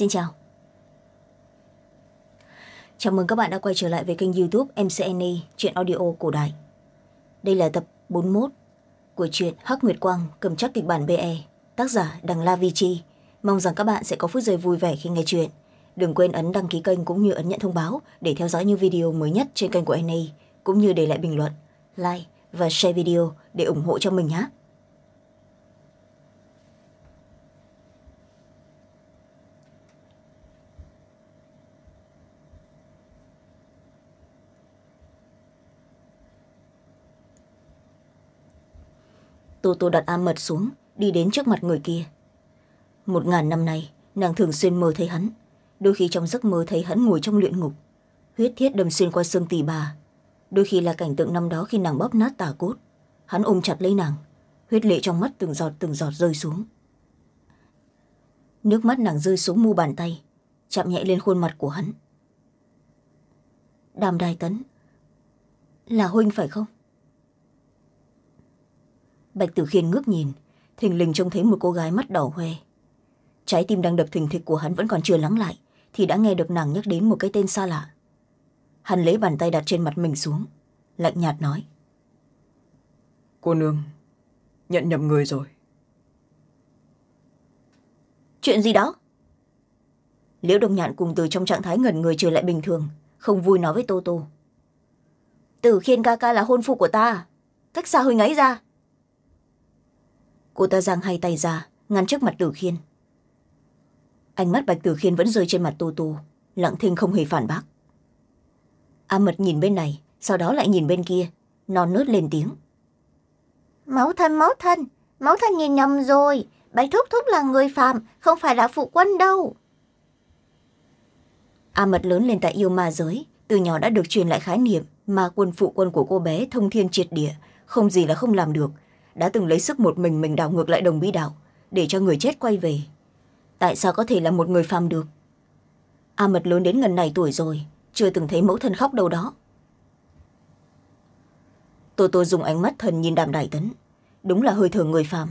xin chào chào mừng các bạn đã quay trở lại với kênh youtube mcna chuyện audio cổ đại đây là tập 41 của truyện hắc nguyệt quang cầm chắc kịch bản be tác giả đằng la vi chi mong rằng các bạn sẽ có phút giây vui vẻ khi nghe chuyện đừng quên ấn đăng ký kênh cũng như ấn nhận thông báo để theo dõi những video mới nhất trên kênh của na cũng như để lại bình luận like và share video để ủng hộ cho mình nhé tô tô đặt a mật xuống đi đến trước mặt người kia một ngàn năm nay nàng thường xuyên mơ thấy hắn đôi khi trong giấc mơ thấy hắn ngồi trong luyện ngục huyết thiết đâm xuyên qua xương tỳ bà đôi khi là cảnh tượng năm đó khi nàng bóp nát tà cốt hắn ôm chặt lấy nàng huyết lệ trong mắt từng giọt từng giọt rơi xuống nước mắt nàng rơi xuống mu bàn tay chạm nhẹ lên khuôn mặt của hắn đàm đài tấn là huynh phải không bạch tử khiên ngước nhìn thình lình trông thấy một cô gái mắt đỏ hoe trái tim đang đập thình thịch của hắn vẫn còn chưa lắng lại thì đã nghe được nàng nhắc đến một cái tên xa lạ hắn lấy bàn tay đặt trên mặt mình xuống lạnh nhạt nói cô nương nhận nhầm người rồi chuyện gì đó liễu đông nhạn cùng từ trong trạng thái ngẩn người trở lại bình thường không vui nói với tô tô tử khiên ca ca là hôn phu của ta cách xa hơi ngáy ra cô ta giang hai tay ra ngăn trước mặt tử khiên ánh mắt bạch tử khiên vẫn rơi trên mặt tô tô lặng thinh không hề phản bác a mật nhìn bên này sau đó lại nhìn bên kia non nớt lên tiếng máu thân máu thân máu thân nhìn nhầm rồi bạch thúc thúc là người phạm không phải là phụ quân đâu a mật lớn lên tại yêu ma giới từ nhỏ đã được truyền lại khái niệm ma quân phụ quân của cô bé thông thiên triệt địa không gì là không làm được đã từng lấy sức một mình mình đảo ngược lại đồng bi đạo để cho người chết quay về tại sao có thể là một người phàm được a mật lớn đến gần này tuổi rồi chưa từng thấy mẫu thân khóc đâu đó Tôi tôi dùng ánh mắt thần nhìn đàm đại tấn đúng là hơi thở người phàm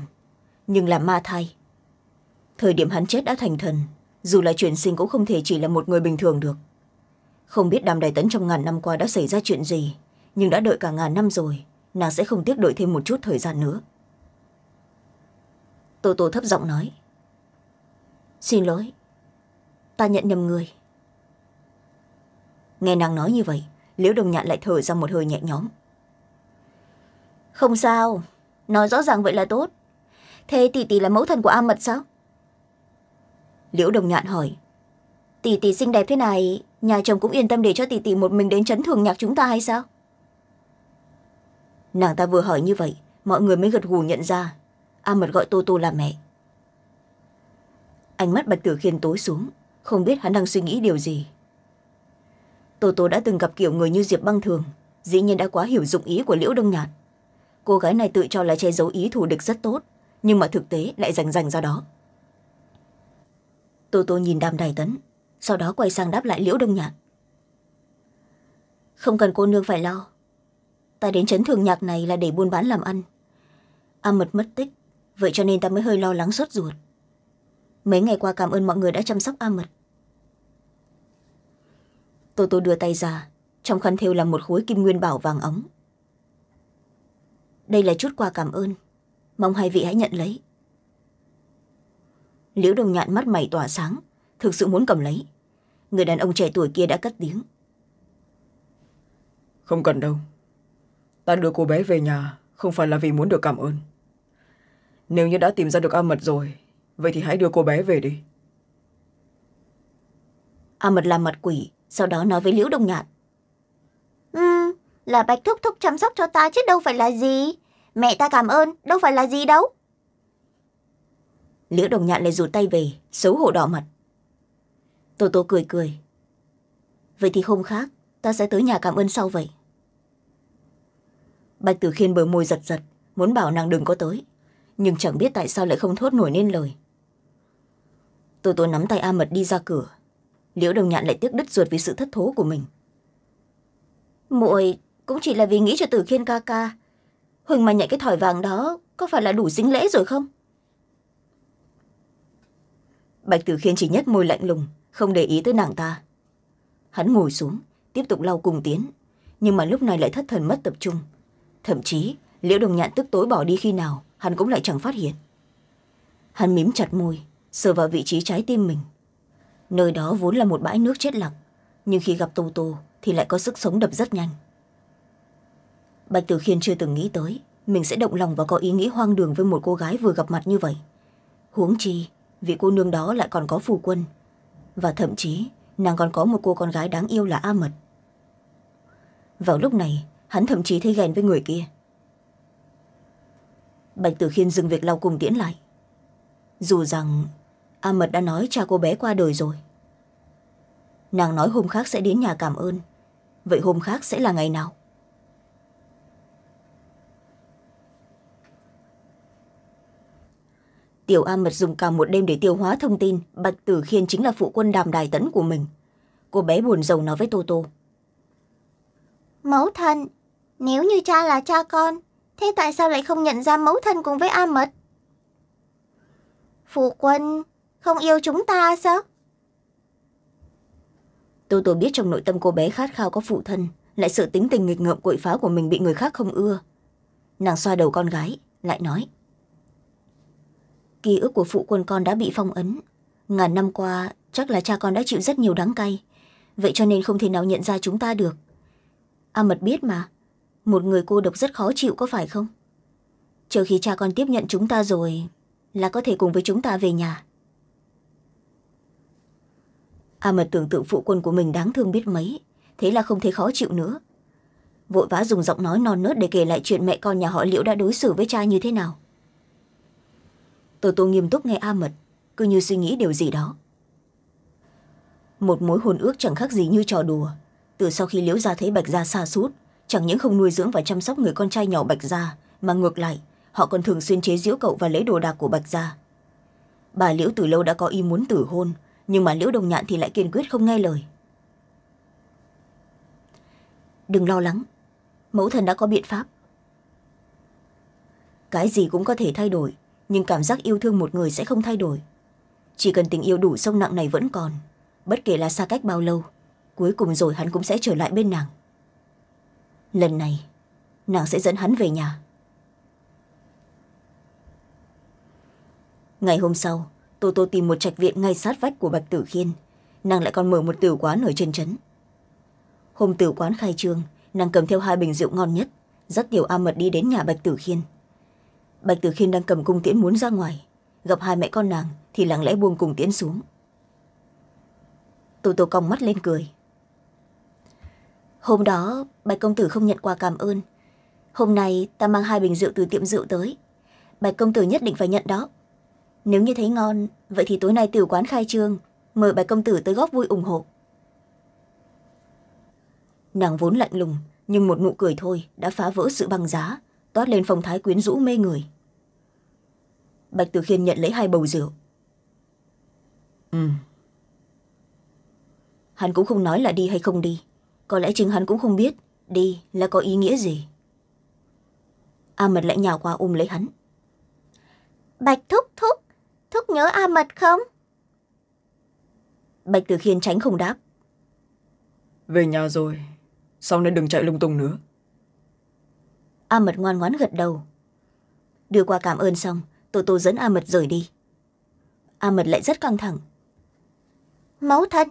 nhưng là ma thai thời điểm hắn chết đã thành thần dù là chuyển sinh cũng không thể chỉ là một người bình thường được không biết đàm đại tấn trong ngàn năm qua đã xảy ra chuyện gì nhưng đã đợi cả ngàn năm rồi nàng sẽ không tiếc đợi thêm một chút thời gian nữa tô tô thấp giọng nói xin lỗi ta nhận nhầm người nghe nàng nói như vậy liễu đồng nhạn lại thở ra một hơi nhẹ nhõm không sao nói rõ ràng vậy là tốt thế tỷ tỷ là mẫu thân của a mật sao liễu đồng nhạn hỏi tỷ tỷ xinh đẹp thế này nhà chồng cũng yên tâm để cho tỷ tỷ một mình đến chấn thường nhạc chúng ta hay sao nàng ta vừa hỏi như vậy mọi người mới gật gù nhận ra a mật gọi tô tô là mẹ ánh mắt bạch tử khiên tối xuống không biết hắn đang suy nghĩ điều gì tô tô đã từng gặp kiểu người như diệp băng thường dĩ nhiên đã quá hiểu dụng ý của liễu đông nhạt cô gái này tự cho là che giấu ý thù địch rất tốt nhưng mà thực tế lại rành rành ra đó tô tô nhìn đàm đài tấn sau đó quay sang đáp lại liễu đông nhạt không cần cô nương phải lo ta đến chấn thương nhạc này là để buôn bán làm ăn a mật mất tích vậy cho nên ta mới hơi lo lắng sốt ruột mấy ngày qua cảm ơn mọi người đã chăm sóc a mật tôi tôi đưa tay ra trong khăn thêu là một khối kim nguyên bảo vàng ống. đây là chút quà cảm ơn mong hai vị hãy nhận lấy liễu đồng nhạn mắt mày tỏa sáng thực sự muốn cầm lấy người đàn ông trẻ tuổi kia đã cất tiếng không cần đâu ta đưa cô bé về nhà không phải là vì muốn được cảm ơn nếu như đã tìm ra được a mật rồi vậy thì hãy đưa cô bé về đi a mật làm mặt quỷ sau đó nói với liễu đông nhạn ừ là bạch thúc thúc chăm sóc cho ta chứ đâu phải là gì mẹ ta cảm ơn đâu phải là gì đâu liễu đồng nhạn lại rụt tay về xấu hổ đỏ mặt tô tô cười cười vậy thì hôm khác ta sẽ tới nhà cảm ơn sau vậy bạch tử khiên bờ môi giật giật muốn bảo nàng đừng có tới nhưng chẳng biết tại sao lại không thốt nổi nên lời tôi tôi nắm tay a mật đi ra cửa liễu đồng nhạn lại tiếc đứt ruột vì sự thất thố của mình muội cũng chỉ là vì nghĩ cho tử khiên ca ca huỳnh mà nhảy cái thỏi vàng đó có phải là đủ dính lễ rồi không bạch tử khiên chỉ nhếch môi lạnh lùng không để ý tới nàng ta hắn ngồi xuống tiếp tục lau cùng tiến nhưng mà lúc này lại thất thần mất tập trung thậm chí liễu đồng nhạn tức tối bỏ đi khi nào hắn cũng lại chẳng phát hiện hắn mím chặt môi sờ vào vị trí trái tim mình nơi đó vốn là một bãi nước chết lặng nhưng khi gặp tô tô thì lại có sức sống đập rất nhanh bạch tử khiên chưa từng nghĩ tới mình sẽ động lòng và có ý nghĩ hoang đường với một cô gái vừa gặp mặt như vậy huống chi vị cô nương đó lại còn có phù quân và thậm chí nàng còn có một cô con gái đáng yêu là a mật vào lúc này hắn thậm chí thấy ghen với người kia bạch tử khiên dừng việc lau cùng tiễn lại dù rằng a mật đã nói cha cô bé qua đời rồi nàng nói hôm khác sẽ đến nhà cảm ơn vậy hôm khác sẽ là ngày nào tiểu a mật dùng cả một đêm để tiêu hóa thông tin bạch tử khiên chính là phụ quân đàm đài tấn của mình cô bé buồn rầu nói với tô tô máu thân nếu như cha là cha con, thế tại sao lại không nhận ra mẫu thân cùng với A Mật? Phụ quân không yêu chúng ta sao? Tô Tô biết trong nội tâm cô bé khát khao có phụ thân, lại sợ tính tình nghịch ngợm quậy phá của mình bị người khác không ưa. Nàng xoa đầu con gái, lại nói. Ký ức của phụ quân con đã bị phong ấn. Ngàn năm qua, chắc là cha con đã chịu rất nhiều đắng cay. Vậy cho nên không thể nào nhận ra chúng ta được. A Mật biết mà, một người cô độc rất khó chịu có phải không chờ khi cha con tiếp nhận chúng ta rồi là có thể cùng với chúng ta về nhà a à, mật tưởng tượng phụ quân của mình đáng thương biết mấy thế là không thấy khó chịu nữa vội vã dùng giọng nói non nớt để kể lại chuyện mẹ con nhà họ liễu đã đối xử với cha như thế nào tô tô nghiêm túc nghe a mật cứ như suy nghĩ điều gì đó một mối hồn ước chẳng khác gì như trò đùa từ sau khi liễu ra thấy bạch gia xa sút chẳng những không nuôi dưỡng và chăm sóc người con trai nhỏ bạch gia mà ngược lại họ còn thường xuyên chế giễu cậu và lấy đồ đạc của bạch gia bà liễu từ lâu đã có ý muốn tử hôn nhưng mà liễu đồng nhạn thì lại kiên quyết không nghe lời đừng lo lắng mẫu thần đã có biện pháp cái gì cũng có thể thay đổi nhưng cảm giác yêu thương một người sẽ không thay đổi chỉ cần tình yêu đủ sâu nặng này vẫn còn bất kể là xa cách bao lâu cuối cùng rồi hắn cũng sẽ trở lại bên nàng lần này nàng sẽ dẫn hắn về nhà ngày hôm sau tô tô tìm một trạch viện ngay sát vách của bạch tử khiên nàng lại còn mở một tử quán ở trên trấn hôm tử quán khai trương nàng cầm theo hai bình rượu ngon nhất dắt tiểu a mật đi đến nhà bạch tử khiên bạch tử khiên đang cầm cung tiễn muốn ra ngoài gặp hai mẹ con nàng thì lặng lẽ buông cùng tiễn xuống tô tô cong mắt lên cười hôm đó bạch công tử không nhận quà cảm ơn hôm nay ta mang hai bình rượu từ tiệm rượu tới bạch công tử nhất định phải nhận đó nếu như thấy ngon vậy thì tối nay tiểu quán khai trương mời bạch công tử tới góp vui ủng hộ nàng vốn lạnh lùng nhưng một nụ cười thôi đã phá vỡ sự băng giá toát lên phong thái quyến rũ mê người bạch tử khiên nhận lấy hai bầu rượu ừ hắn cũng không nói là đi hay không đi có lẽ chính hắn cũng không biết đi là có ý nghĩa gì a mật lại nhào qua ôm lấy hắn bạch thúc thúc thúc nhớ a mật không bạch tử khiên tránh không đáp về nhà rồi sau này đừng chạy lung tung nữa a mật ngoan ngoãn gật đầu đưa qua cảm ơn xong tô tô dẫn a mật rời đi a mật lại rất căng thẳng máu thật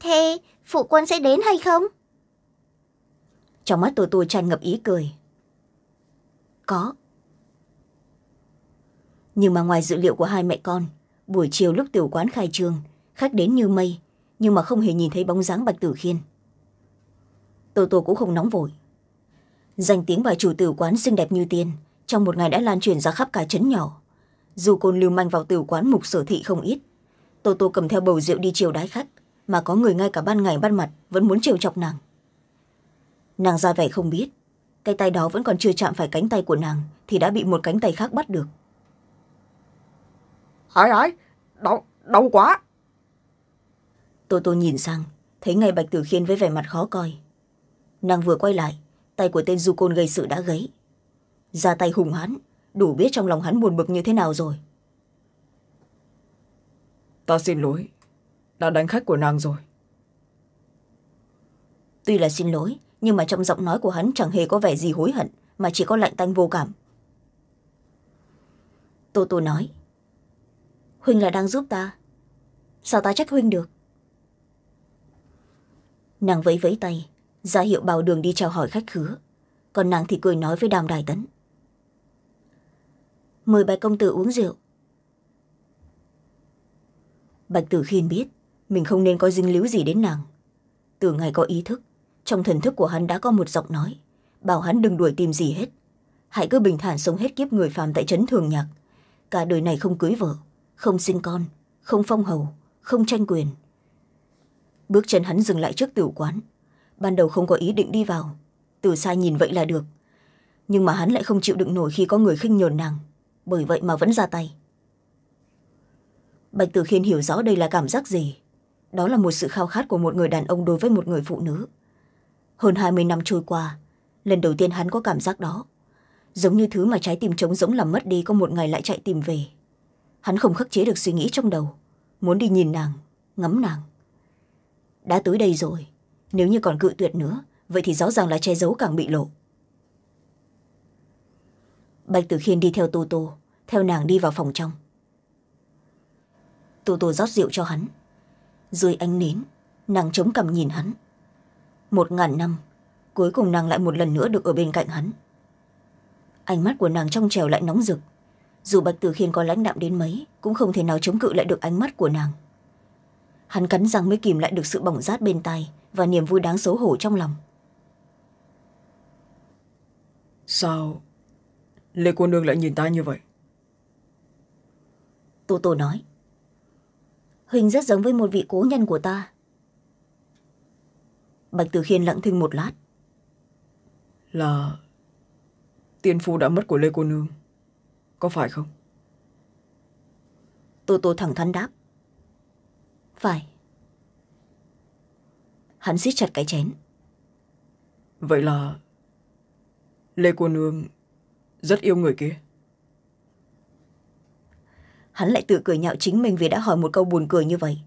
thế phụ quân sẽ đến hay không trong mắt tôi tôi tràn ngập ý cười có nhưng mà ngoài dự liệu của hai mẹ con buổi chiều lúc tiểu quán khai trương khách đến như mây nhưng mà không hề nhìn thấy bóng dáng bạch tử khiên tô tô cũng không nóng vội danh tiếng bà chủ tử quán xinh đẹp như tiên trong một ngày đã lan truyền ra khắp cả trấn nhỏ dù côn lưu manh vào tử quán mục sở thị không ít tô tô cầm theo bầu rượu đi chiều đái khách mà có người ngay cả ban ngày ban mặt vẫn muốn chiều chọc nàng nàng ra vẻ không biết cái tay đó vẫn còn chưa chạm phải cánh tay của nàng thì đã bị một cánh tay khác bắt được ai ai đau đau quá tô tô nhìn sang thấy ngay bạch tử khiên với vẻ mặt khó coi nàng vừa quay lại tay của tên du côn gây sự đã gấy ra tay hùng hắn đủ biết trong lòng hắn buồn bực như thế nào rồi ta xin lỗi đã đánh khách của nàng rồi tuy là xin lỗi nhưng mà trong giọng nói của hắn chẳng hề có vẻ gì hối hận mà chỉ có lạnh tanh vô cảm tô tô nói huynh là đang giúp ta sao ta trách huynh được nàng vẫy vẫy tay ra hiệu bảo đường đi chào hỏi khách khứa còn nàng thì cười nói với đàm đài tấn mời bạch công tử uống rượu bạch tử khiên biết mình không nên có dinh líu gì đến nàng từ ngày có ý thức trong thần thức của hắn đã có một giọng nói bảo hắn đừng đuổi tìm gì hết hãy cứ bình thản sống hết kiếp người phàm tại trấn thường nhạc cả đời này không cưới vợ không sinh con không phong hầu không tranh quyền bước chân hắn dừng lại trước tử quán ban đầu không có ý định đi vào từ xa nhìn vậy là được nhưng mà hắn lại không chịu đựng nổi khi có người khinh nhờn nàng bởi vậy mà vẫn ra tay bạch tử khiên hiểu rõ đây là cảm giác gì đó là một sự khao khát của một người đàn ông đối với một người phụ nữ hơn hai mươi năm trôi qua lần đầu tiên hắn có cảm giác đó giống như thứ mà trái tim trống rỗng làm mất đi có một ngày lại chạy tìm về hắn không khắc chế được suy nghĩ trong đầu muốn đi nhìn nàng ngắm nàng đã tới đây rồi nếu như còn cự tuyệt nữa vậy thì rõ ràng là che giấu càng bị lộ bạch tử khiên đi theo tô tô theo nàng đi vào phòng trong tô tô rót rượu cho hắn dưới ánh nến nàng chống cằm nhìn hắn một ngàn năm cuối cùng nàng lại một lần nữa được ở bên cạnh hắn ánh mắt của nàng trong trèo lại nóng rực dù bạch tử khiên có lãnh đạm đến mấy cũng không thể nào chống cự lại được ánh mắt của nàng hắn cắn răng mới kìm lại được sự bỏng rát bên tai và niềm vui đáng xấu hổ trong lòng sao lê cô nương lại nhìn ta như vậy tô tô nói huỳnh rất giống với một vị cố nhân của ta bạch tử khiên lặng thinh một lát là tiên phu đã mất của lê cô nương có phải không tô tô thẳng thắn đáp phải hắn siết chặt cái chén vậy là lê cô nương rất yêu người kia hắn lại tự cười nhạo chính mình vì đã hỏi một câu buồn cười như vậy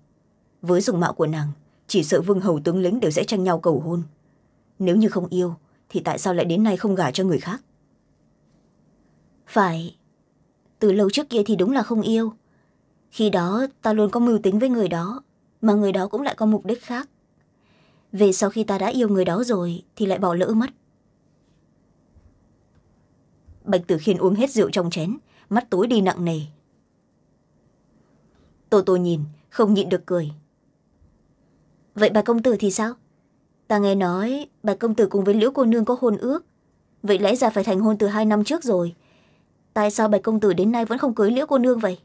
với dùng mạo của nàng chỉ sợ vương hầu tướng lĩnh đều sẽ tranh nhau cầu hôn nếu như không yêu thì tại sao lại đến nay không gả cho người khác phải từ lâu trước kia thì đúng là không yêu khi đó ta luôn có mưu tính với người đó mà người đó cũng lại có mục đích khác về sau khi ta đã yêu người đó rồi thì lại bỏ lỡ mất bạch tử khiên uống hết rượu trong chén mắt tối đi nặng nề tô tô nhìn không nhịn được cười vậy bà công tử thì sao ta nghe nói bà công tử cùng với liễu cô nương có hôn ước vậy lẽ ra phải thành hôn từ hai năm trước rồi tại sao bạch công tử đến nay vẫn không cưới liễu cô nương vậy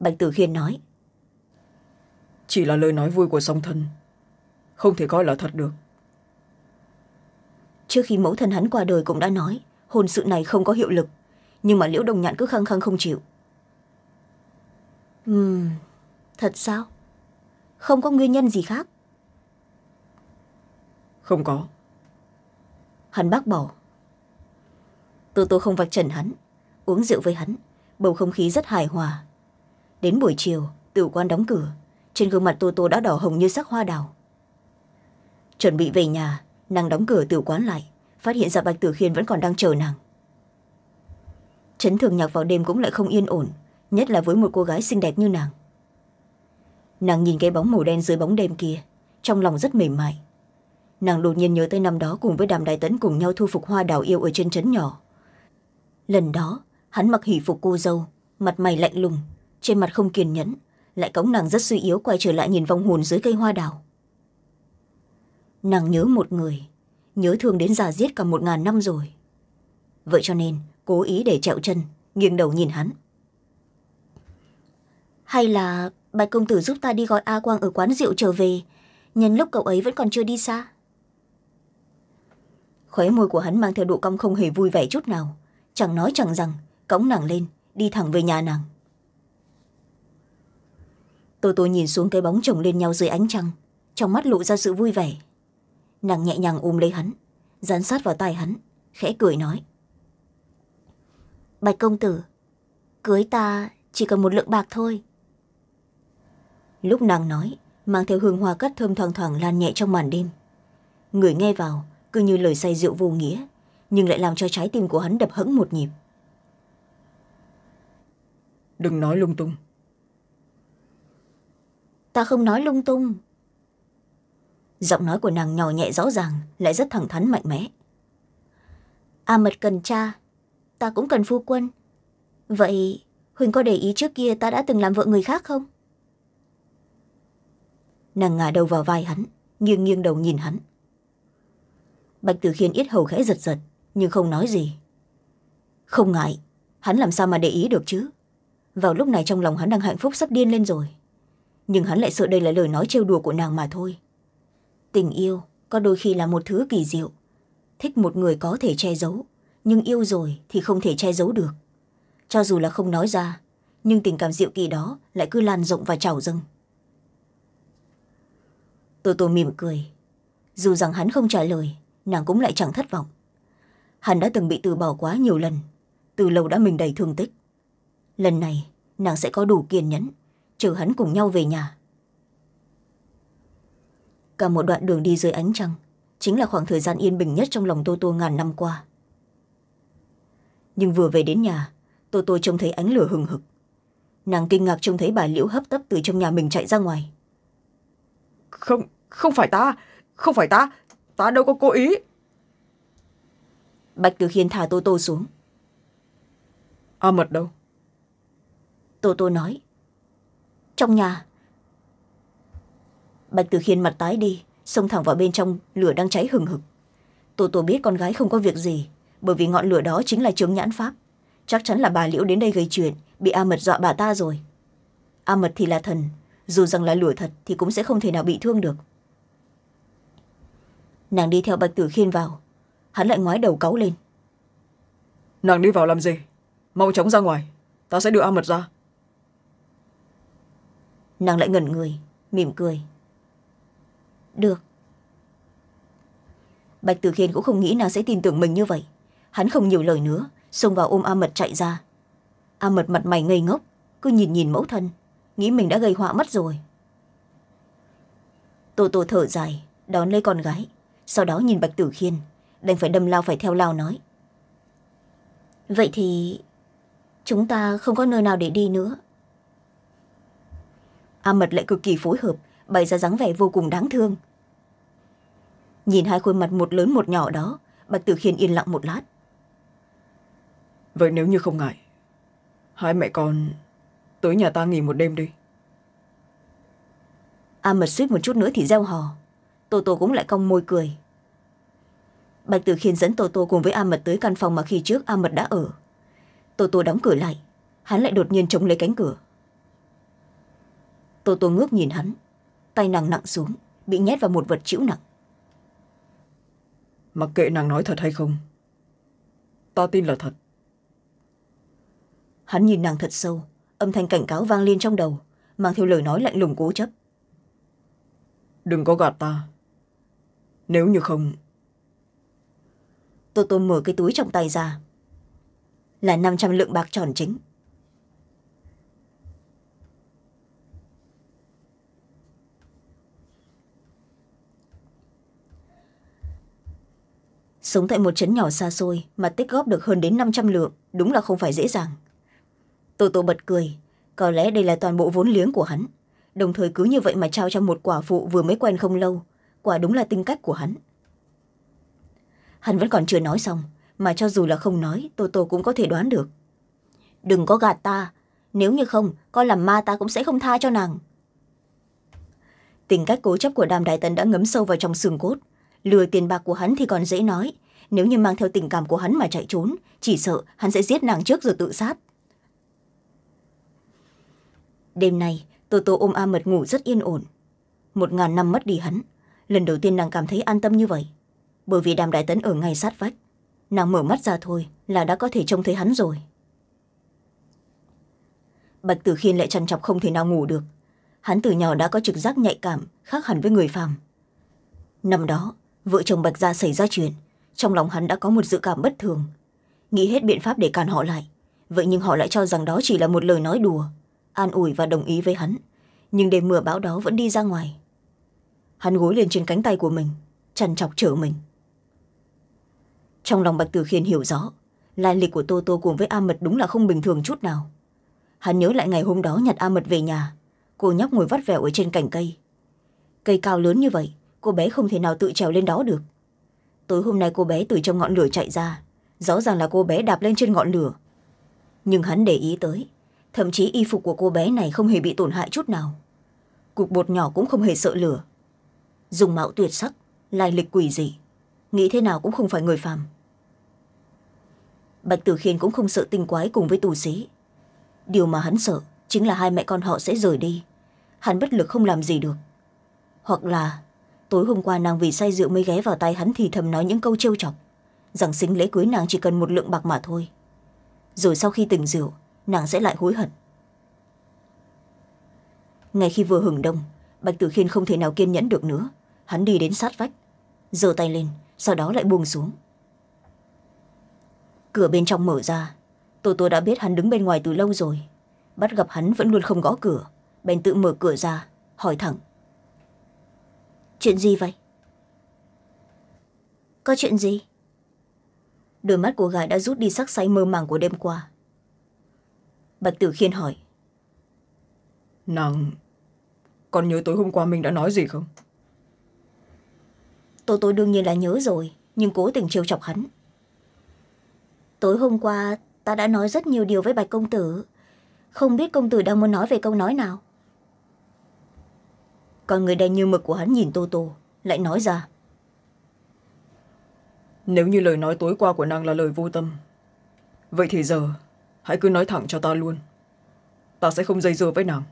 bạch tử khiên nói chỉ là lời nói vui của song thân không thể coi là thật được trước khi mẫu thân hắn qua đời cũng đã nói hôn sự này không có hiệu lực nhưng mà liễu đồng nhạn cứ khăng khăng không chịu ừm thật sao không có nguyên nhân gì khác không có hắn bác bỏ tôi tôi không vạch trần hắn uống rượu với hắn bầu không khí rất hài hòa đến buổi chiều tử quan đóng cửa trên gương mặt tô tô đã đỏ hồng như sắc hoa đào chuẩn bị về nhà nàng đóng cửa tử quán lại phát hiện ra dạ bạch tử khiên vẫn còn đang chờ nàng chấn thường nhạc vào đêm cũng lại không yên ổn nhất là với một cô gái xinh đẹp như nàng nàng nhìn cái bóng màu đen dưới bóng đêm kia trong lòng rất mềm mại nàng đột nhiên nhớ tới năm đó cùng với đàm đại tấn cùng nhau thu phục hoa đào yêu ở trên trấn nhỏ lần đó hắn mặc hỷ phục cô dâu mặt mày lạnh lùng trên mặt không kiên nhẫn lại cống nàng rất suy yếu quay trở lại nhìn vong hồn dưới cây hoa đào nàng nhớ một người nhớ thương đến già giết cả một ngàn năm rồi vậy cho nên cố ý để trẹo chân nghiêng đầu nhìn hắn hay là bạch công tử giúp ta đi gọi a quang ở quán rượu trở về nhân lúc cậu ấy vẫn còn chưa đi xa khóe môi của hắn mang theo độ cong không hề vui vẻ chút nào chẳng nói chẳng rằng cõng nàng lên đi thẳng về nhà nàng tôi tôi nhìn xuống cái bóng chồng lên nhau dưới ánh trăng trong mắt lộ ra sự vui vẻ nàng nhẹ nhàng ôm lấy hắn dán sát vào tai hắn khẽ cười nói bạch công tử cưới ta chỉ cần một lượng bạc thôi lúc nàng nói mang theo hương hoa cắt thơm thoang thoảng lan nhẹ trong màn đêm người nghe vào cứ như lời say rượu vô nghĩa nhưng lại làm cho trái tim của hắn đập hẫng một nhịp đừng nói lung tung ta không nói lung tung giọng nói của nàng nhỏ nhẹ rõ ràng lại rất thẳng thắn mạnh mẽ a à, mật cần cha ta cũng cần phu quân vậy huỳnh có để ý trước kia ta đã từng làm vợ người khác không nàng ngả đầu vào vai hắn nghiêng nghiêng đầu nhìn hắn bạch tử khiên ít hầu khẽ giật giật nhưng không nói gì không ngại hắn làm sao mà để ý được chứ vào lúc này trong lòng hắn đang hạnh phúc sắp điên lên rồi nhưng hắn lại sợ đây là lời nói trêu đùa của nàng mà thôi tình yêu có đôi khi là một thứ kỳ diệu thích một người có thể che giấu nhưng yêu rồi thì không thể che giấu được cho dù là không nói ra nhưng tình cảm diệu kỳ đó lại cứ lan rộng và trào dâng tô tô mỉm cười dù rằng hắn không trả lời nàng cũng lại chẳng thất vọng hắn đã từng bị từ bỏ quá nhiều lần từ lâu đã mình đầy thương tích lần này nàng sẽ có đủ kiên nhẫn chờ hắn cùng nhau về nhà cả một đoạn đường đi dưới ánh trăng chính là khoảng thời gian yên bình nhất trong lòng tô tô ngàn năm qua nhưng vừa về đến nhà tô tô trông thấy ánh lửa hừng hực nàng kinh ngạc trông thấy bà liễu hấp tấp từ trong nhà mình chạy ra ngoài không, không phải ta, không phải ta, ta đâu có cố ý. Bạch Tử Hiền thả Tô Tô xuống. A Mật đâu? Tô Tô nói. Trong nhà. Bạch Tử Hiền mặt tái đi, xông thẳng vào bên trong lửa đang cháy hừng hực. Tô Tô biết con gái không có việc gì, bởi vì ngọn lửa đó chính là chứng nhãn pháp. Chắc chắn là bà Liễu đến đây gây chuyện, bị A Mật dọa bà ta rồi. A Mật thì là thần, dù rằng là lửa thật thì cũng sẽ không thể nào bị thương được nàng đi theo bạch tử khiên vào hắn lại ngoái đầu cáu lên nàng đi vào làm gì mau chóng ra ngoài ta sẽ đưa a mật ra nàng lại ngẩn người mỉm cười được bạch tử khiên cũng không nghĩ nàng sẽ tin tưởng mình như vậy hắn không nhiều lời nữa xông vào ôm a mật chạy ra a mật mặt mày ngây ngốc cứ nhìn nhìn mẫu thân nghĩ mình đã gây họa mất rồi tô tô thở dài đón lấy con gái sau đó nhìn bạch tử khiên đành phải đâm lao phải theo lao nói vậy thì chúng ta không có nơi nào để đi nữa a mật lại cực kỳ phối hợp bày ra dáng vẻ vô cùng đáng thương nhìn hai khuôn mặt một lớn một nhỏ đó bạch tử khiên yên lặng một lát vậy nếu như không ngại hai mẹ con Tới nhà ta nghỉ một đêm đi A à, mật suýt một chút nữa thì gieo hò Tô Tô cũng lại cong môi cười Bạch Tử Khiên dẫn Tô Tô cùng với A Mật tới căn phòng mà khi trước A Mật đã ở. Tô Tô đóng cửa lại, hắn lại đột nhiên chống lấy cánh cửa. Tô Tô ngước nhìn hắn, tay nàng nặng xuống, bị nhét vào một vật chịu nặng. Mặc kệ nàng nói thật hay không, ta tin là thật. Hắn nhìn nàng thật sâu, âm thanh cảnh cáo vang lên trong đầu mang theo lời nói lạnh lùng cố chấp đừng có gạt ta nếu như không tôi tôi mở cái túi trong tay ra là năm trăm lượng bạc tròn chính sống tại một trấn nhỏ xa xôi mà tích góp được hơn đến năm trăm lượng đúng là không phải dễ dàng tô tô bật cười có lẽ đây là toàn bộ vốn liếng của hắn đồng thời cứ như vậy mà trao cho một quả phụ vừa mới quen không lâu quả đúng là tính cách của hắn hắn vẫn còn chưa nói xong mà cho dù là không nói tô tô cũng có thể đoán được đừng có gạt ta nếu như không coi làm ma ta cũng sẽ không tha cho nàng tình cách cố chấp của đàm đại tần đã ngấm sâu vào trong xương cốt lừa tiền bạc của hắn thì còn dễ nói nếu như mang theo tình cảm của hắn mà chạy trốn chỉ sợ hắn sẽ giết nàng trước rồi tự sát đêm nay tô tô ôm a mật ngủ rất yên ổn một ngàn năm mất đi hắn lần đầu tiên nàng cảm thấy an tâm như vậy bởi vì đàm đại tấn ở ngay sát vách nàng mở mắt ra thôi là đã có thể trông thấy hắn rồi bạch tử khiên lại trằn trọc không thể nào ngủ được hắn từ nhỏ đã có trực giác nhạy cảm khác hẳn với người phàm năm đó vợ chồng bạch gia xảy ra chuyện trong lòng hắn đã có một dự cảm bất thường nghĩ hết biện pháp để cản họ lại vậy nhưng họ lại cho rằng đó chỉ là một lời nói đùa an ủi và đồng ý với hắn nhưng đêm mưa bão đó vẫn đi ra ngoài hắn gối lên trên cánh tay của mình chằn chọc chở mình trong lòng bạch tử khiên hiểu rõ lai lịch của tô tô cùng với a mật đúng là không bình thường chút nào hắn nhớ lại ngày hôm đó nhặt a mật về nhà cô nhóc ngồi vắt vẻo ở trên cành cây cây cao lớn như vậy cô bé không thể nào tự trèo lên đó được tối hôm nay cô bé từ trong ngọn lửa chạy ra rõ ràng là cô bé đạp lên trên ngọn lửa nhưng hắn để ý tới thậm chí y phục của cô bé này không hề bị tổn hại chút nào cục bột nhỏ cũng không hề sợ lửa dùng mạo tuyệt sắc lai lịch quỷ gì nghĩ thế nào cũng không phải người phàm bạch tử khiên cũng không sợ tinh quái cùng với tù sĩ điều mà hắn sợ chính là hai mẹ con họ sẽ rời đi hắn bất lực không làm gì được hoặc là tối hôm qua nàng vì say rượu mới ghé vào tay hắn thì thầm nói những câu trêu chọc rằng xính lễ cưới nàng chỉ cần một lượng bạc mà thôi rồi sau khi tỉnh rượu nàng sẽ lại hối hận ngay khi vừa hừng đông bạch tử khiên không thể nào kiên nhẫn được nữa hắn đi đến sát vách giơ tay lên sau đó lại buông xuống cửa bên trong mở ra tô tô đã biết hắn đứng bên ngoài từ lâu rồi bắt gặp hắn vẫn luôn không gõ cửa bèn tự mở cửa ra hỏi thẳng chuyện gì vậy có chuyện gì đôi mắt của gái đã rút đi sắc say mơ màng của đêm qua bạch tử khiên hỏi nàng còn nhớ tối hôm qua mình đã nói gì không tô tô đương nhiên là nhớ rồi nhưng cố tình trêu chọc hắn tối hôm qua ta đã nói rất nhiều điều với bạch công tử không biết công tử đang muốn nói về câu nói nào còn người đen như mực của hắn nhìn tô tô lại nói ra nếu như lời nói tối qua của nàng là lời vô tâm vậy thì giờ hãy cứ nói thẳng cho ta luôn ta sẽ không dây dưa với nàng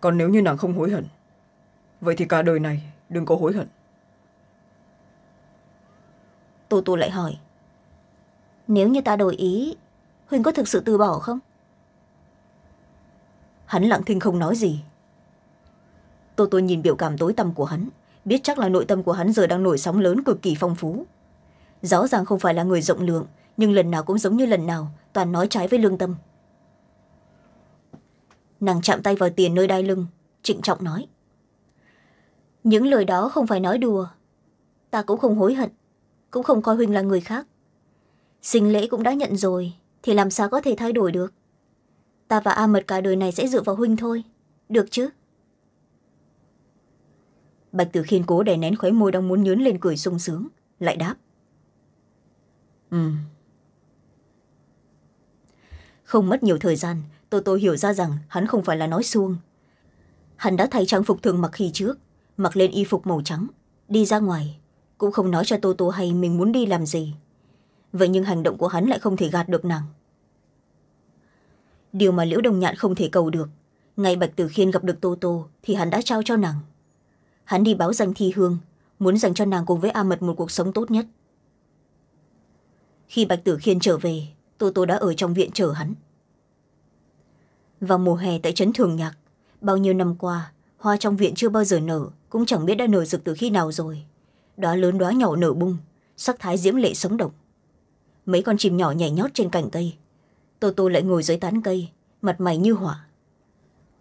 còn nếu như nàng không hối hận vậy thì cả đời này đừng có hối hận tô tô lại hỏi nếu như ta đổi ý huỳnh có thực sự từ bỏ không hắn lặng thinh không nói gì tô tô nhìn biểu cảm tối tăm của hắn biết chắc là nội tâm của hắn giờ đang nổi sóng lớn cực kỳ phong phú rõ ràng không phải là người rộng lượng nhưng lần nào cũng giống như lần nào toàn nói trái với lương tâm nàng chạm tay vào tiền nơi đai lưng trịnh trọng nói những lời đó không phải nói đùa ta cũng không hối hận cũng không coi huynh là người khác sinh lễ cũng đã nhận rồi thì làm sao có thể thay đổi được ta và a mật cả đời này sẽ dựa vào huynh thôi được chứ bạch tử khiên cố đè nén khóe môi đang muốn nhớn lên cười sung sướng lại đáp ừ không mất nhiều thời gian tôi tôi hiểu ra rằng hắn không phải là nói suông hắn đã thay trang phục thường mặc khi trước mặc lên y phục màu trắng đi ra ngoài cũng không nói cho tô tô hay mình muốn đi làm gì vậy nhưng hành động của hắn lại không thể gạt được nàng điều mà liễu đồng nhạn không thể cầu được ngày bạch tử khiên gặp được tô tô thì hắn đã trao cho nàng hắn đi báo danh thi hương muốn dành cho nàng cùng với a mật một cuộc sống tốt nhất khi bạch tử khiên trở về tô tô đã ở trong viện chờ hắn vào mùa hè tại trấn thường nhạc bao nhiêu năm qua hoa trong viện chưa bao giờ nở cũng chẳng biết đã nở rực từ khi nào rồi đóa lớn đóa nhỏ nở bung sắc thái diễm lệ sống động mấy con chim nhỏ nhảy nhót trên cành cây tô tô lại ngồi dưới tán cây mặt mày như họa.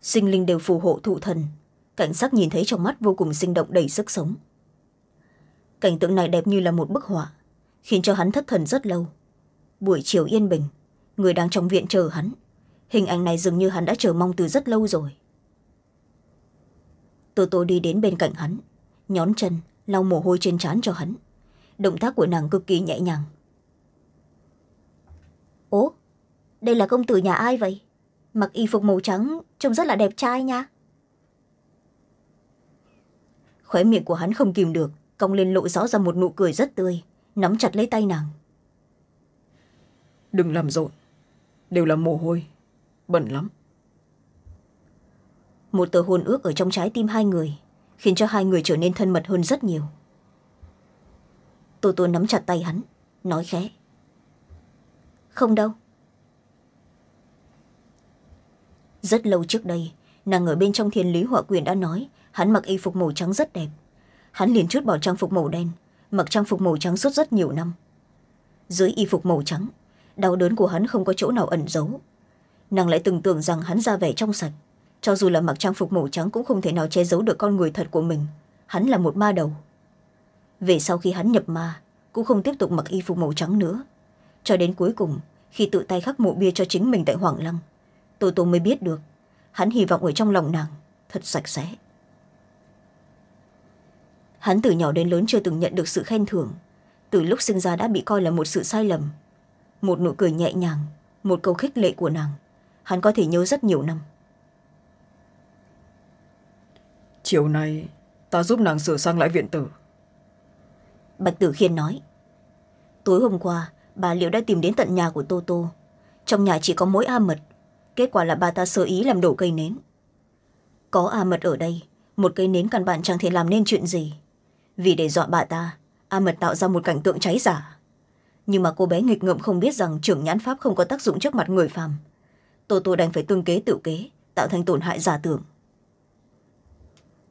sinh linh đều phù hộ thụ thần cảnh sắc nhìn thấy trong mắt vô cùng sinh động đầy sức sống cảnh tượng này đẹp như là một bức họa khiến cho hắn thất thần rất lâu buổi chiều yên bình người đang trong viện chờ hắn hình ảnh này dường như hắn đã chờ mong từ rất lâu rồi tô tô đi đến bên cạnh hắn nhón chân lau mồ hôi trên trán cho hắn động tác của nàng cực kỳ nhẹ nhàng ố đây là công tử nhà ai vậy mặc y phục màu trắng trông rất là đẹp trai nha khóe miệng của hắn không kìm được cong lên lộ rõ ra một nụ cười rất tươi nắm chặt lấy tay nàng Đừng làm rộn. Đều là mồ hôi. Bẩn lắm. Một tờ hôn ước ở trong trái tim hai người khiến cho hai người trở nên thân mật hơn rất nhiều. Tôi Tô nắm chặt tay hắn, nói khẽ. Không đâu. Rất lâu trước đây, nàng ở bên trong thiên lý họa quyền đã nói hắn mặc y phục màu trắng rất đẹp. Hắn liền chút bỏ trang phục màu đen, mặc trang phục màu trắng suốt rất nhiều năm dưới y phục màu trắng đau đớn của hắn không có chỗ nào ẩn giấu nàng lại từng tưởng rằng hắn ra vẻ trong sạch cho dù là mặc trang phục màu trắng cũng không thể nào che giấu được con người thật của mình hắn là một ma đầu về sau khi hắn nhập ma cũng không tiếp tục mặc y phục màu trắng nữa cho đến cuối cùng khi tự tay khắc mộ bia cho chính mình tại hoàng lăng tôi tôi mới biết được hắn hy vọng ở trong lòng nàng thật sạch sẽ hắn từ nhỏ đến lớn chưa từng nhận được sự khen thưởng từ lúc sinh ra đã bị coi là một sự sai lầm một nụ cười nhẹ nhàng một câu khích lệ của nàng hắn có thể nhớ rất nhiều năm chiều nay ta giúp nàng sửa sang lại viện tử bạch tử khiên nói tối hôm qua bà liệu đã tìm đến tận nhà của tô tô trong nhà chỉ có mỗi a mật kết quả là bà ta sơ ý làm đổ cây nến có a mật ở đây một cây nến căn bản chẳng thể làm nên chuyện gì vì để dọa bà ta a mật tạo ra một cảnh tượng cháy giả nhưng mà cô bé nghịch ngợm không biết rằng trưởng nhãn pháp không có tác dụng trước mặt người phàm tô tô đành phải tương kế tự kế tạo thành tổn hại giả tưởng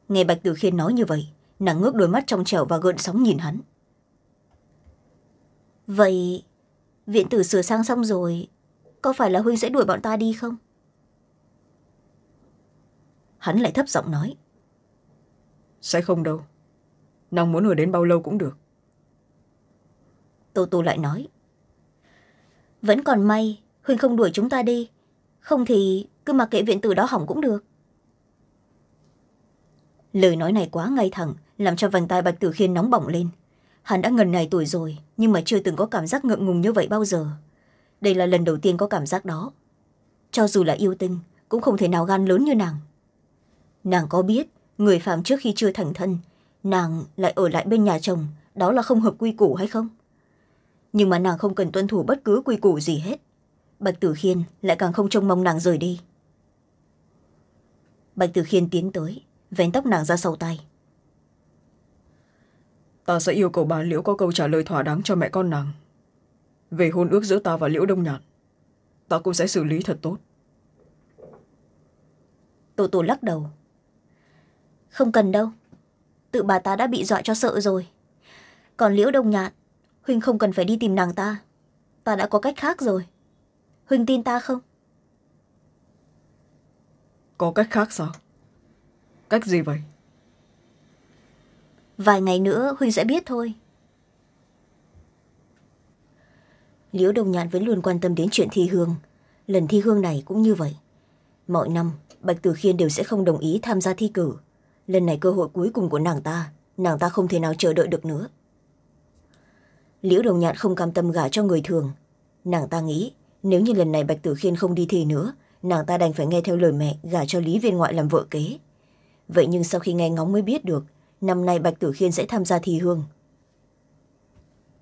nghe bạch tử khiên nói như vậy nàng ngước đôi mắt trong trẻo và gợn sóng nhìn hắn vậy viện tử sửa sang xong rồi có phải là huynh sẽ đuổi bọn ta đi không hắn lại thấp giọng nói sẽ không đâu nàng muốn ở đến bao lâu cũng được tô tô lại nói vẫn còn may huynh không đuổi chúng ta đi không thì cứ mặc kệ viện tử đó hỏng cũng được lời nói này quá ngay thẳng làm cho vành tai bạch tử khiên nóng bỏng lên hắn đã ngần này tuổi rồi nhưng mà chưa từng có cảm giác ngượng ngùng như vậy bao giờ đây là lần đầu tiên có cảm giác đó cho dù là yêu tinh cũng không thể nào gan lớn như nàng nàng có biết người phạm trước khi chưa thành thân nàng lại ở lại bên nhà chồng đó là không hợp quy củ hay không nhưng mà nàng không cần tuân thủ bất cứ quy củ gì hết bạch tử khiên lại càng không trông mong nàng rời đi bạch tử khiên tiến tới vén tóc nàng ra sau tay ta sẽ yêu cầu bà liễu có câu trả lời thỏa đáng cho mẹ con nàng về hôn ước giữa ta và liễu đông nhạn, ta cũng sẽ xử lý thật tốt tô tô lắc đầu không cần đâu tự bà ta đã bị dọa cho sợ rồi còn liễu đông nhạn huynh không cần phải đi tìm nàng ta ta đã có cách khác rồi huynh tin ta không có cách khác sao cách gì vậy vài ngày nữa huynh sẽ biết thôi liễu đồng Nhạn vẫn luôn quan tâm đến chuyện thi hương lần thi hương này cũng như vậy mọi năm bạch tử khiên đều sẽ không đồng ý tham gia thi cử lần này cơ hội cuối cùng của nàng ta nàng ta không thể nào chờ đợi được nữa liễu đồng nhạn không cam tâm gả cho người thường nàng ta nghĩ nếu như lần này bạch tử khiên không đi thi nữa nàng ta đành phải nghe theo lời mẹ gả cho lý viên ngoại làm vợ kế vậy nhưng sau khi nghe ngóng mới biết được năm nay bạch tử khiên sẽ tham gia thi hương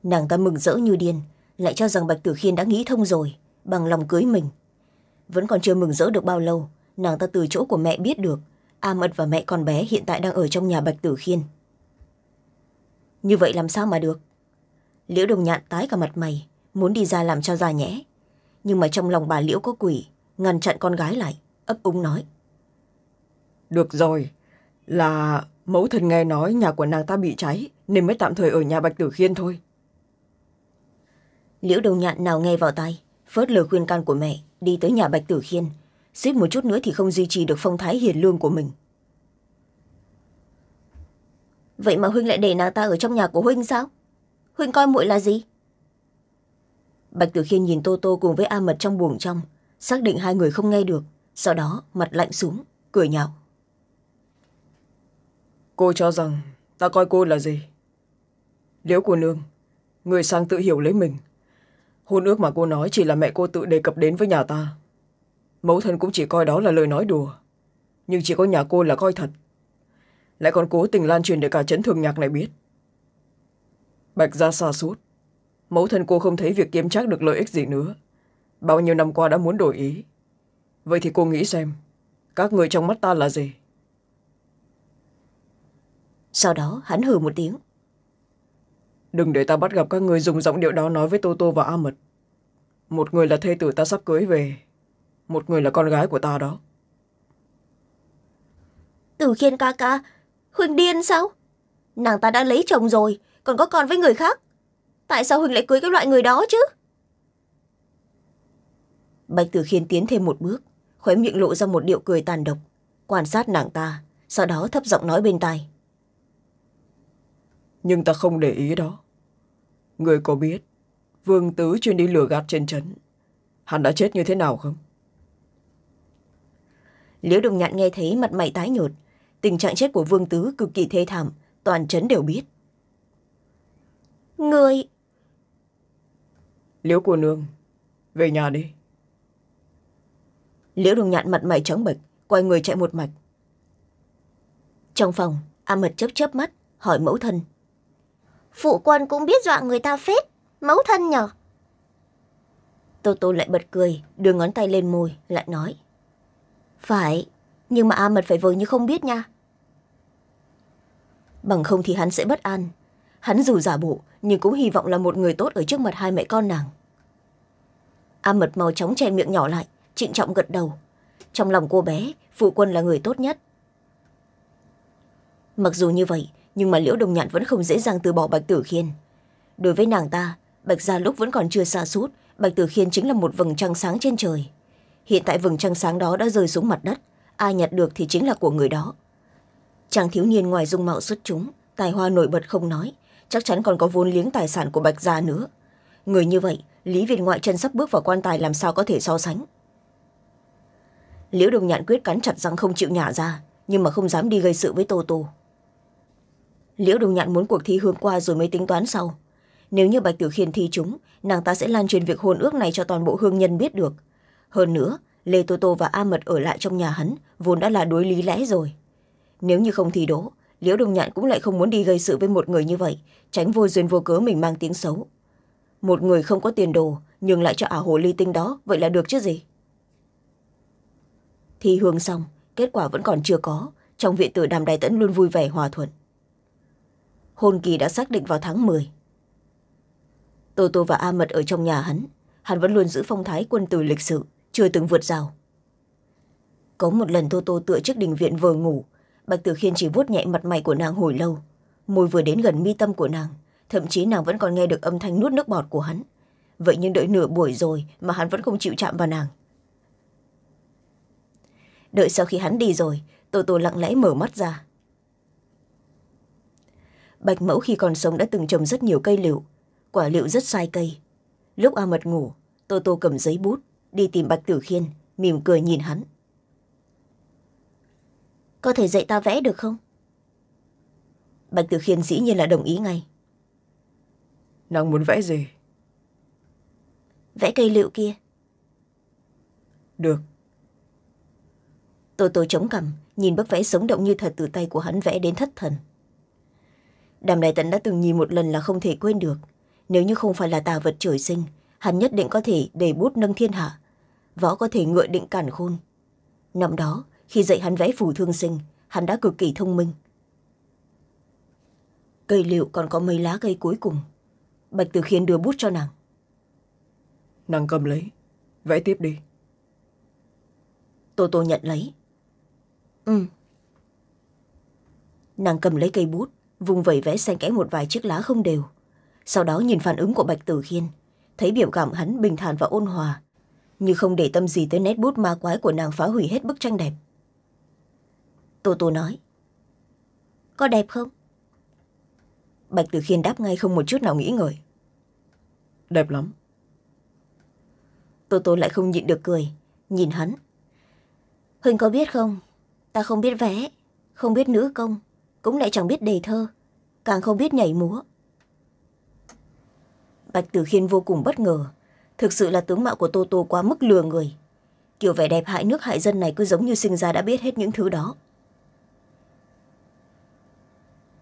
nàng ta mừng rỡ như điên lại cho rằng bạch tử khiên đã nghĩ thông rồi bằng lòng cưới mình vẫn còn chưa mừng rỡ được bao lâu nàng ta từ chỗ của mẹ biết được a mật và mẹ con bé hiện tại đang ở trong nhà bạch tử khiên như vậy làm sao mà được liễu đồng nhạn tái cả mặt mày muốn đi ra làm cho ra nhẽ nhưng mà trong lòng bà liễu có quỷ ngăn chặn con gái lại ấp úng nói được rồi là mẫu thân nghe nói nhà của nàng ta bị cháy nên mới tạm thời ở nhà bạch tử khiên thôi liễu đồng nhạn nào nghe vào tay phớt lời khuyên can của mẹ đi tới nhà bạch tử khiên suýt một chút nữa thì không duy trì được phong thái hiền lương của mình vậy mà huynh lại để nàng ta ở trong nhà của huynh sao huynh coi muội là gì bạch tử khiên nhìn tô tô cùng với a mật trong buồng trong xác định hai người không nghe được sau đó mặt lạnh xuống cười nhạo cô cho rằng ta coi cô là gì liễu cô nương người sang tự hiểu lấy mình hôn ước mà cô nói chỉ là mẹ cô tự đề cập đến với nhà ta mẫu thân cũng chỉ coi đó là lời nói đùa nhưng chỉ có nhà cô là coi thật lại còn cố tình lan truyền để cả chấn thường nhạc này biết Bạch gia xa suốt. Mẫu thân cô không thấy việc kiếm trác được lợi ích gì nữa. Bao nhiêu năm qua đã muốn đổi ý. Vậy thì cô nghĩ xem, các người trong mắt ta là gì? Sau đó hắn hừ một tiếng. Đừng để ta bắt gặp các người dùng giọng điệu đó nói với Toto và A Mật. Một người là thê tử ta sắp cưới về, một người là con gái của ta đó. Từ khiên ca ca, Huynh điên sao? Nàng ta đã lấy chồng rồi, còn có con với người khác tại sao huỳnh lại cưới cái loại người đó chứ bạch tử khiên tiến thêm một bước khóe miệng lộ ra một điệu cười tàn độc quan sát nàng ta sau đó thấp giọng nói bên tai nhưng ta không để ý đó người có biết vương tứ chuyên đi lừa gạt trên trấn hắn đã chết như thế nào không liễu đồng nhạn nghe thấy mặt mày tái nhợt tình trạng chết của vương tứ cực kỳ thê thảm toàn trấn đều biết Người... Liễu cô nương, về nhà đi. Liễu đường nhạn mặt mày trắng bệch, quay người chạy một mạch. Trong phòng, A Mật chớp chớp mắt, hỏi mẫu thân. Phụ quân cũng biết dọa người ta phết, mẫu thân nhở? Tô Tô lại bật cười, đưa ngón tay lên môi, lại nói. Phải, nhưng mà A Mật phải vờ như không biết nha. Bằng không thì hắn sẽ bất an, hắn dù giả bộ nhưng cũng hy vọng là một người tốt ở trước mặt hai mẹ con nàng a mật mau chóng che miệng nhỏ lại trịnh trọng gật đầu trong lòng cô bé phụ quân là người tốt nhất mặc dù như vậy nhưng mà liễu đồng nhạn vẫn không dễ dàng từ bỏ bạch tử khiên đối với nàng ta bạch gia lúc vẫn còn chưa xa suốt bạch tử khiên chính là một vầng trăng sáng trên trời hiện tại vầng trăng sáng đó đã rơi xuống mặt đất ai nhặt được thì chính là của người đó chàng thiếu niên ngoài dung mạo xuất chúng tài hoa nổi bật không nói chắc chắn còn có vốn liếng tài sản của bạch gia nữa người như vậy lý viên ngoại chân sắp bước vào quan tài làm sao có thể so sánh liễu đồng nhạn quyết cắn chặt rằng không chịu nhả ra nhưng mà không dám đi gây sự với tô tô liễu đồng nhạn muốn cuộc thi hương qua rồi mới tính toán sau nếu như bạch tử khiên thi chúng nàng ta sẽ lan truyền việc hôn ước này cho toàn bộ hương nhân biết được hơn nữa lê tô tô và a mật ở lại trong nhà hắn vốn đã là đối lý lẽ rồi nếu như không thi đỗ liễu đông nhạn cũng lại không muốn đi gây sự với một người như vậy tránh vô duyên vô cớ mình mang tiếng xấu một người không có tiền đồ nhưng lại cho ả hồ ly tinh đó vậy là được chứ gì thi hương xong kết quả vẫn còn chưa có trong viện tử đàm đài tẫn luôn vui vẻ hòa thuận hôn kỳ đã xác định vào tháng m tô tô và a mật ở trong nhà hắn hắn vẫn luôn giữ phong thái quân tử lịch sự chưa từng vượt rào có một lần tô tô tựa trước đình viện vừa ngủ bạch tử khiên chỉ vuốt nhẹ mặt mày của nàng hồi lâu môi vừa đến gần mi tâm của nàng thậm chí nàng vẫn còn nghe được âm thanh nuốt nước bọt của hắn vậy nhưng đợi nửa buổi rồi mà hắn vẫn không chịu chạm vào nàng đợi sau khi hắn đi rồi tô tô lặng lẽ mở mắt ra bạch mẫu khi còn sống đã từng trồng rất nhiều cây liệu quả liệu rất sai cây lúc a mật ngủ tô tô cầm giấy bút đi tìm bạch tử khiên mỉm cười nhìn hắn có thể dạy ta vẽ được không bạch tử khiên dĩ nhiên là đồng ý ngay nàng muốn vẽ gì vẽ cây lựu kia được tô tô chống cằm nhìn bức vẽ sống động như thật từ tay của hắn vẽ đến thất thần đàm đại tận đã từng nhìn một lần là không thể quên được nếu như không phải là tà vật trời sinh hắn nhất định có thể để bút nâng thiên hạ võ có thể ngựa định cản khôn năm đó khi dạy hắn vẽ phù thương sinh hắn đã cực kỳ thông minh cây liệu còn có mấy lá cây cuối cùng bạch tử khiên đưa bút cho nàng nàng cầm lấy vẽ tiếp đi tô tô nhận lấy ừ nàng cầm lấy cây bút vùng vẩy vẽ xanh kẽ một vài chiếc lá không đều sau đó nhìn phản ứng của bạch tử khiên thấy biểu cảm hắn bình thản và ôn hòa như không để tâm gì tới nét bút ma quái của nàng phá hủy hết bức tranh đẹp tô tô nói có đẹp không bạch tử khiên đáp ngay không một chút nào nghĩ ngợi đẹp lắm tô tô lại không nhịn được cười nhìn hắn huynh có biết không ta không biết vẽ không biết nữ công cũng lại chẳng biết đề thơ càng không biết nhảy múa bạch tử khiên vô cùng bất ngờ thực sự là tướng mạo của tô tô quá mức lừa người kiểu vẻ đẹp hại nước hại dân này cứ giống như sinh ra đã biết hết những thứ đó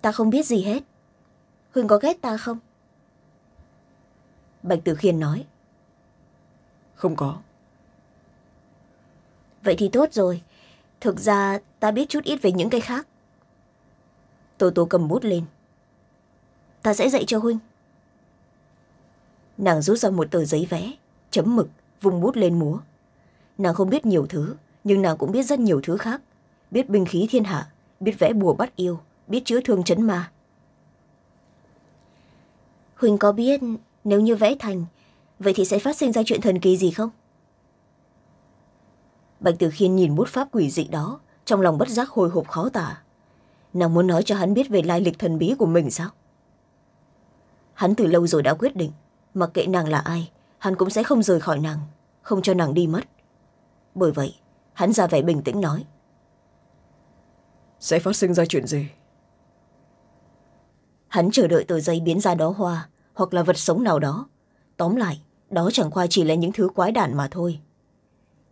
ta không biết gì hết huỳnh có ghét ta không bạch tử khiên nói không có vậy thì tốt rồi thực ra ta biết chút ít về những cái khác tô tố cầm bút lên ta sẽ dạy cho huynh nàng rút ra một tờ giấy vẽ chấm mực vung bút lên múa nàng không biết nhiều thứ nhưng nàng cũng biết rất nhiều thứ khác biết binh khí thiên hạ biết vẽ bùa bắt yêu biết chữa thương chấn mà huynh có biết nếu như vẽ thành vậy thì sẽ phát sinh ra chuyện thần kỳ gì không bạch tử khiên nhìn bút pháp quỷ dị đó trong lòng bất giác hồi hộp khó tả nàng muốn nói cho hắn biết về lai lịch thần bí của mình sao hắn từ lâu rồi đã quyết định mặc kệ nàng là ai hắn cũng sẽ không rời khỏi nàng không cho nàng đi mất bởi vậy hắn ra vẻ bình tĩnh nói sẽ phát sinh ra chuyện gì hắn chờ đợi tờ giấy biến ra đó hoa hoặc là vật sống nào đó tóm lại đó chẳng qua chỉ là những thứ quái đản mà thôi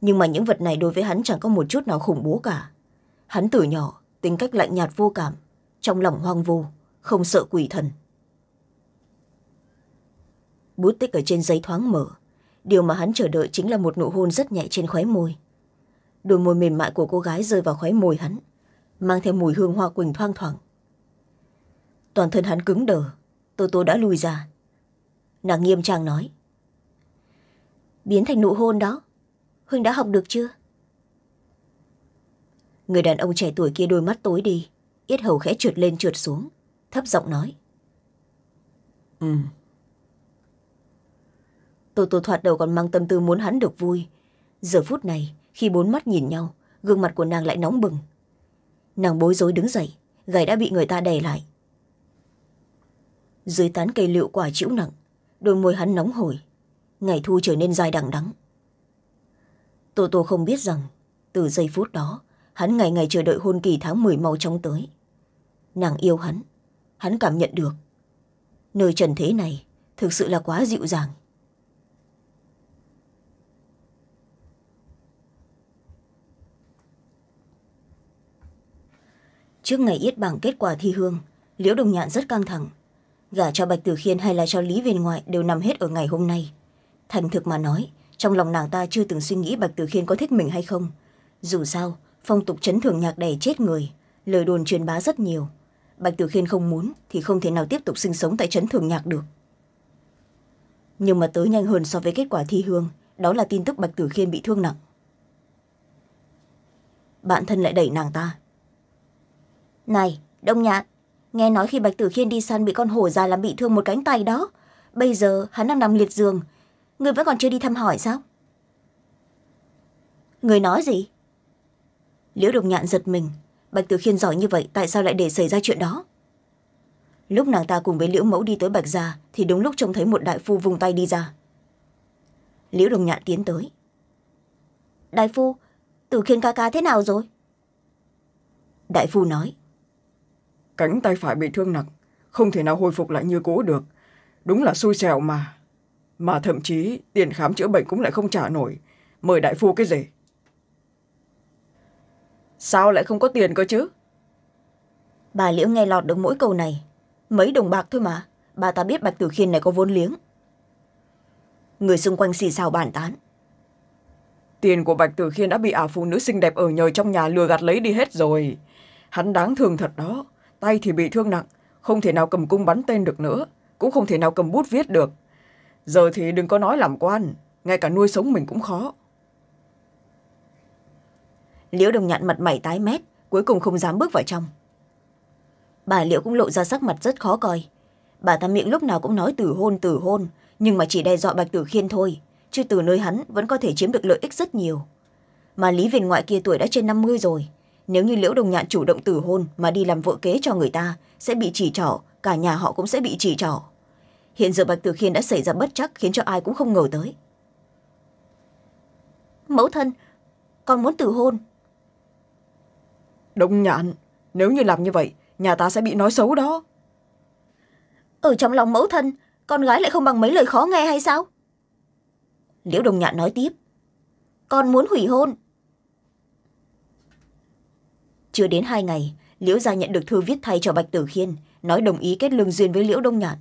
nhưng mà những vật này đối với hắn chẳng có một chút nào khủng bố cả hắn từ nhỏ tính cách lạnh nhạt vô cảm trong lòng hoang vô không sợ quỷ thần bút tích ở trên giấy thoáng mở điều mà hắn chờ đợi chính là một nụ hôn rất nhẹ trên khóe môi đôi môi mềm mại của cô gái rơi vào khóe môi hắn mang theo mùi hương hoa quỳnh thoang thoảng toàn thân hắn cứng đờ tô tô đã lùi ra nàng nghiêm trang nói biến thành nụ hôn đó huynh đã học được chưa người đàn ông trẻ tuổi kia đôi mắt tối đi yết hầu khẽ trượt lên trượt xuống thấp giọng nói ừ tô tô thoạt đầu còn mang tâm tư muốn hắn được vui giờ phút này khi bốn mắt nhìn nhau gương mặt của nàng lại nóng bừng nàng bối rối đứng dậy gầy đã bị người ta đè lại dưới tán cây liệu quả chịu nặng đôi môi hắn nóng hổi ngày thu trở nên dài đằng đắng tô tô không biết rằng từ giây phút đó hắn ngày ngày chờ đợi hôn kỳ tháng m mau chóng tới nàng yêu hắn hắn cảm nhận được nơi trần thế này thực sự là quá dịu dàng trước ngày yết bảng kết quả thi hương liễu đồng nhạn rất căng thẳng gả cho bạch tử khiên hay là cho lý viên ngoại đều nằm hết ở ngày hôm nay thành thực mà nói trong lòng nàng ta chưa từng suy nghĩ bạch tử khiên có thích mình hay không dù sao phong tục chấn thường nhạc đẻ chết người lời đồn truyền bá rất nhiều bạch tử khiên không muốn thì không thể nào tiếp tục sinh sống tại chấn thường nhạc được nhưng mà tới nhanh hơn so với kết quả thi hương đó là tin tức bạch tử khiên bị thương nặng bạn thân lại đẩy nàng ta này đông nhạn nghe nói khi bạch tử khiên đi săn bị con hổ già làm bị thương một cánh tay đó bây giờ hắn đang nằm liệt giường người vẫn còn chưa đi thăm hỏi sao người nói gì liễu đồng nhạn giật mình bạch tử khiên giỏi như vậy tại sao lại để xảy ra chuyện đó lúc nàng ta cùng với liễu mẫu đi tới bạch gia thì đúng lúc trông thấy một đại phu vùng tay đi ra liễu đồng nhạn tiến tới đại phu tử khiên ca ca thế nào rồi đại phu nói cánh tay phải bị thương nặng, không thể nào hồi phục lại như cũ được. Đúng là xui xẻo mà. Mà thậm chí tiền khám chữa bệnh cũng lại không trả nổi. Mời đại phu cái gì? Sao lại không có tiền cơ chứ? Bà Liễu nghe lọt được mỗi câu này. Mấy đồng bạc thôi mà. Bà ta biết Bạch Tử Khiên này có vốn liếng. Người xung quanh xì xào bàn tán. Tiền của Bạch Tử Khiên đã bị ả phụ nữ xinh đẹp ở nhờ trong nhà lừa gạt lấy đi hết rồi. Hắn đáng thương thật đó tay thì bị thương nặng không thể nào cầm cung bắn tên được nữa cũng không thể nào cầm bút viết được giờ thì đừng có nói làm quan ngay cả nuôi sống mình cũng khó liễu đồng nhạn mặt mày tái mét cuối cùng không dám bước vào trong bà liễu cũng lộ ra sắc mặt rất khó coi bà ta miệng lúc nào cũng nói từ hôn từ hôn nhưng mà chỉ đe dọa bạch tử khiên thôi chứ từ nơi hắn vẫn có thể chiếm được lợi ích rất nhiều mà lý viên ngoại kia tuổi đã trên năm mươi rồi nếu như liễu đồng nhạn chủ động từ hôn mà đi làm vợ kế cho người ta sẽ bị chỉ trỏ cả nhà họ cũng sẽ bị chỉ trỏ hiện giờ bạch tử khiên đã xảy ra bất chắc khiến cho ai cũng không ngờ tới mẫu thân con muốn từ hôn Đồng nhạn nếu như làm như vậy nhà ta sẽ bị nói xấu đó ở trong lòng mẫu thân con gái lại không bằng mấy lời khó nghe hay sao liễu đồng nhạn nói tiếp con muốn hủy hôn chưa đến hai ngày liễu gia nhận được thư viết thay cho bạch tử khiên nói đồng ý kết lương duyên với liễu đông nhạn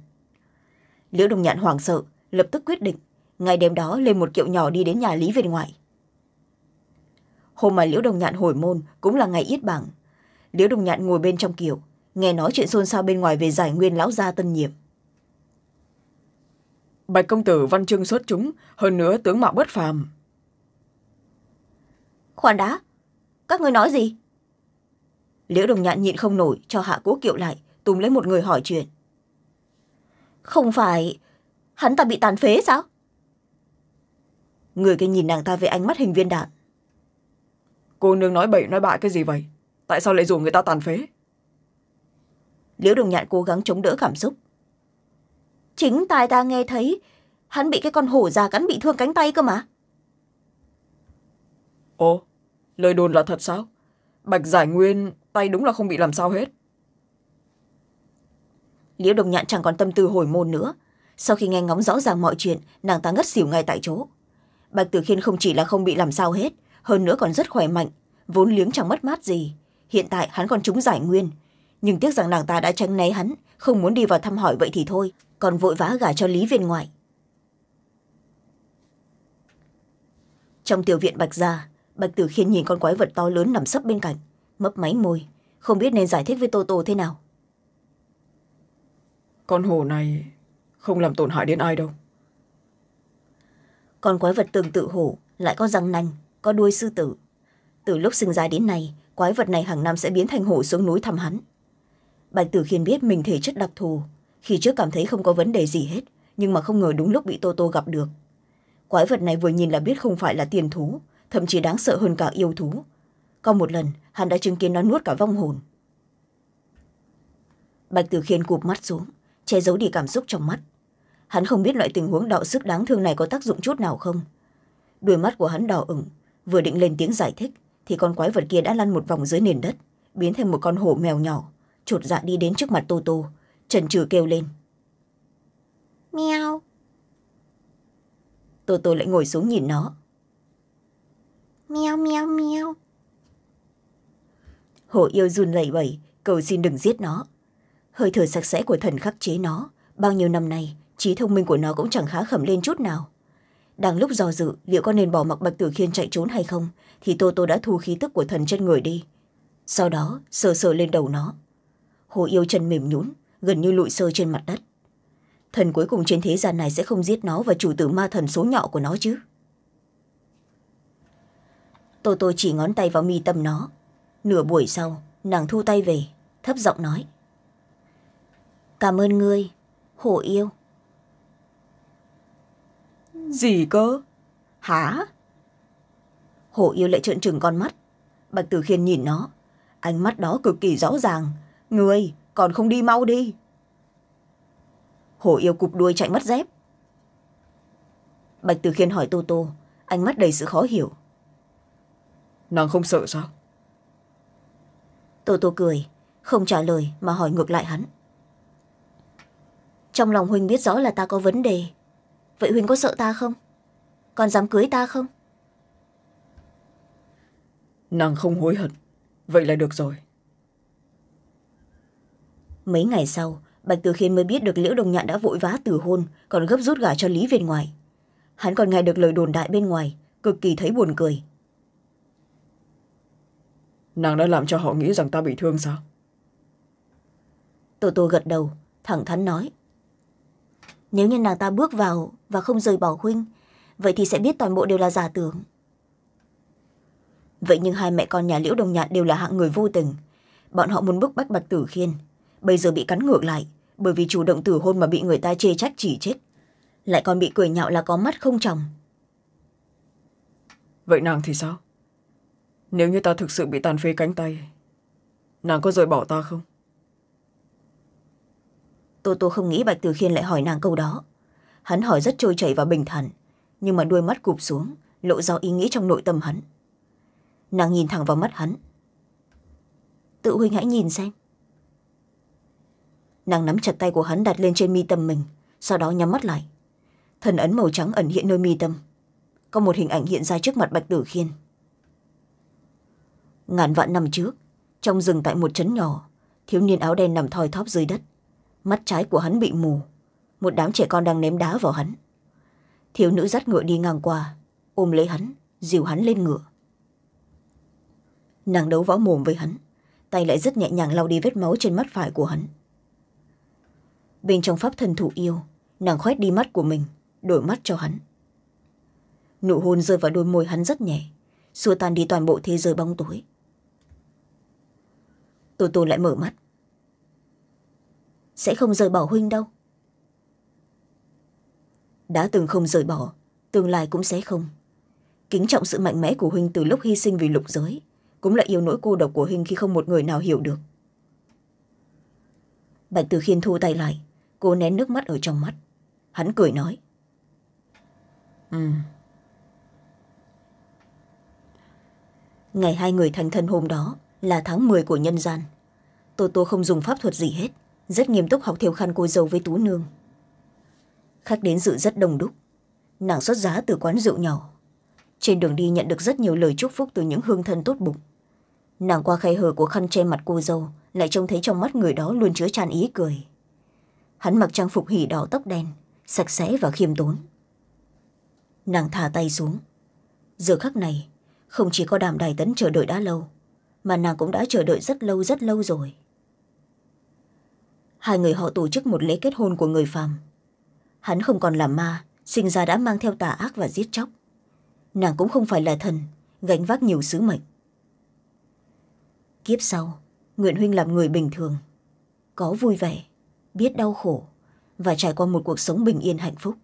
liễu đông nhạn hoảng sợ lập tức quyết định ngày đêm đó lên một kiệu nhỏ đi đến nhà lý viên ngoại hôm mà liễu đông nhạn hồi môn cũng là ngày yết bảng liễu đông nhạn ngồi bên trong kiệu nghe nói chuyện xôn xao bên ngoài về giải nguyên lão gia tân nhiệm bạch công tử văn chương xuất chúng hơn nữa tướng mạo bất phàm khoan đã các người nói gì liễu đồng nhạn nhịn không nổi cho hạ cố kiệu lại tùm lấy một người hỏi chuyện không phải hắn ta bị tàn phế sao người kia nhìn nàng ta với ánh mắt hình viên đạn cô nương nói bậy nói bại cái gì vậy tại sao lại dù người ta tàn phế liễu đồng nhạn cố gắng chống đỡ cảm xúc chính tài ta nghe thấy hắn bị cái con hổ già cắn bị thương cánh tay cơ mà ồ lời đồn là thật sao bạch giải nguyên tay đúng là không bị làm sao hết liễu đồng nhạn chẳng còn tâm tư hồi môn nữa sau khi nghe ngóng rõ ràng mọi chuyện nàng ta ngất xỉu ngay tại chỗ bạch tử khiên không chỉ là không bị làm sao hết hơn nữa còn rất khỏe mạnh vốn liếng chẳng mất mát gì hiện tại hắn còn trúng giải nguyên nhưng tiếc rằng nàng ta đã tránh né hắn không muốn đi vào thăm hỏi vậy thì thôi còn vội vã gả cho lý viên ngoại trong tiểu viện bạch gia bạch tử khiên nhìn con quái vật to lớn nằm sấp bên cạnh mấp máy môi không biết nên giải thích với tô tô thế nào con hổ này không làm tổn hại đến ai đâu con quái vật tương tự hổ lại có răng nanh có đuôi sư tử từ lúc sinh ra đến nay quái vật này hàng năm sẽ biến thành hổ xuống núi thăm hắn bạch tử khiên biết mình thể chất đặc thù khi trước cảm thấy không có vấn đề gì hết nhưng mà không ngờ đúng lúc bị tô tô gặp được quái vật này vừa nhìn là biết không phải là tiền thú thậm chí đáng sợ hơn cả yêu thú Còn một lần hắn đã chứng kiến nó nuốt cả vong hồn bạch tử khiên cụp mắt xuống che giấu đi cảm xúc trong mắt hắn không biết loại tình huống đạo sức đáng thương này có tác dụng chút nào không đôi mắt của hắn đỏ ửng vừa định lên tiếng giải thích thì con quái vật kia đã lăn một vòng dưới nền đất biến thành một con hổ mèo nhỏ chột dạ đi đến trước mặt tô tô trần trừ kêu lên Mèo. Tô Tô lại ngồi xuống nhìn nó. Mèo mèo mèo. Hổ yêu run lẩy bẩy cầu xin đừng giết nó hơi thở sạch sẽ của thần khắc chế nó bao nhiêu năm nay trí thông minh của nó cũng chẳng khá khẩm lên chút nào đang lúc do dự liệu có nên bỏ mặc bạch tử khiên chạy trốn hay không thì tô tô đã thu khí tức của thần chân người đi sau đó sờ sờ lên đầu nó hồ yêu chân mềm nhún gần như lụi sơ trên mặt đất thần cuối cùng trên thế gian này sẽ không giết nó và chủ tử ma thần số nhọ của nó chứ tô tô chỉ ngón tay vào mi tâm nó nửa buổi sau nàng thu tay về thấp giọng nói cảm ơn ngươi hổ yêu gì cơ hả hổ yêu lại trợn trừng con mắt bạch tử khiên nhìn nó ánh mắt đó cực kỳ rõ ràng người còn không đi mau đi hổ yêu cụp đuôi chạy mất dép bạch tử khiên hỏi tô tô ánh mắt đầy sự khó hiểu nàng không sợ sao tô tô cười không trả lời mà hỏi ngược lại hắn trong lòng huynh biết rõ là ta có vấn đề vậy huynh có sợ ta không còn dám cưới ta không nàng không hối hận vậy là được rồi mấy ngày sau bạch tử khiên mới biết được liễu đồng nhạn đã vội vã từ hôn còn gấp rút gả cho lý viên ngoài hắn còn nghe được lời đồn đại bên ngoài cực kỳ thấy buồn cười nàng đã làm cho họ nghĩ rằng ta bị thương sao tô tô gật đầu thẳng thắn nói nếu như nàng ta bước vào và không rời bỏ huynh vậy thì sẽ biết toàn bộ đều là giả tưởng vậy nhưng hai mẹ con nhà liễu đồng nhạn đều là hạng người vô tình bọn họ muốn bức bách bạch tử khiên bây giờ bị cắn ngược lại bởi vì chủ động tử hôn mà bị người ta chê trách chỉ trích lại còn bị cười nhạo là có mắt không chồng vậy nàng thì sao nếu như ta thực sự bị tàn phế cánh tay, nàng có rời bỏ ta không? Tô Tô không nghĩ Bạch Từ Khiên lại hỏi nàng câu đó. Hắn hỏi rất trôi chảy và bình thản, nhưng mà đuôi mắt cụp xuống, lộ ra ý nghĩ trong nội tâm hắn. Nàng nhìn thẳng vào mắt hắn. Tự huynh hãy nhìn xem. Nàng nắm chặt tay của hắn đặt lên trên mi tâm mình, sau đó nhắm mắt lại. Thần ấn màu trắng ẩn hiện nơi mi tâm. Có một hình ảnh hiện ra trước mặt Bạch Tử Khiên ngàn vạn năm trước trong rừng tại một trấn nhỏ thiếu niên áo đen nằm thoi thóp dưới đất mắt trái của hắn bị mù một đám trẻ con đang ném đá vào hắn thiếu nữ dắt ngựa đi ngang qua ôm lấy hắn dìu hắn lên ngựa nàng đấu võ mồm với hắn tay lại rất nhẹ nhàng lau đi vết máu trên mắt phải của hắn bên trong pháp thân thủ yêu nàng khoét đi mắt của mình đổi mắt cho hắn nụ hôn rơi vào đôi môi hắn rất nhẹ xua tan đi toàn bộ thế giới bóng tối tù tù lại mở mắt sẽ không rời bỏ huynh đâu đã từng không rời bỏ tương lai cũng sẽ không kính trọng sự mạnh mẽ của huynh từ lúc hy sinh vì lục giới cũng là yêu nỗi cô độc của huynh khi không một người nào hiểu được bạch từ khiên thu tay lại cô nén nước mắt ở trong mắt hắn cười nói ừ. ngày hai người thành thân hôm đó là tháng m của nhân gian tô tô không dùng pháp thuật gì hết rất nghiêm túc học theo khăn cô dâu với tú nương khách đến dự rất đông đúc nàng xuất giá từ quán rượu nhỏ trên đường đi nhận được rất nhiều lời chúc phúc từ những hương thân tốt bụng nàng qua khay hở của khăn che mặt cô dâu lại trông thấy trong mắt người đó luôn chứa tràn ý cười hắn mặc trang phục hỉ đỏ tóc đen sạch sẽ và khiêm tốn nàng thả tay xuống giờ khắc này không chỉ có đàm đài tấn chờ đợi đã lâu mà nàng cũng đã chờ đợi rất lâu rất lâu rồi hai người họ tổ chức một lễ kết hôn của người phàm hắn không còn là ma sinh ra đã mang theo tà ác và giết chóc nàng cũng không phải là thần gánh vác nhiều sứ mệnh kiếp sau Nguyễn huynh làm người bình thường có vui vẻ biết đau khổ và trải qua một cuộc sống bình yên hạnh phúc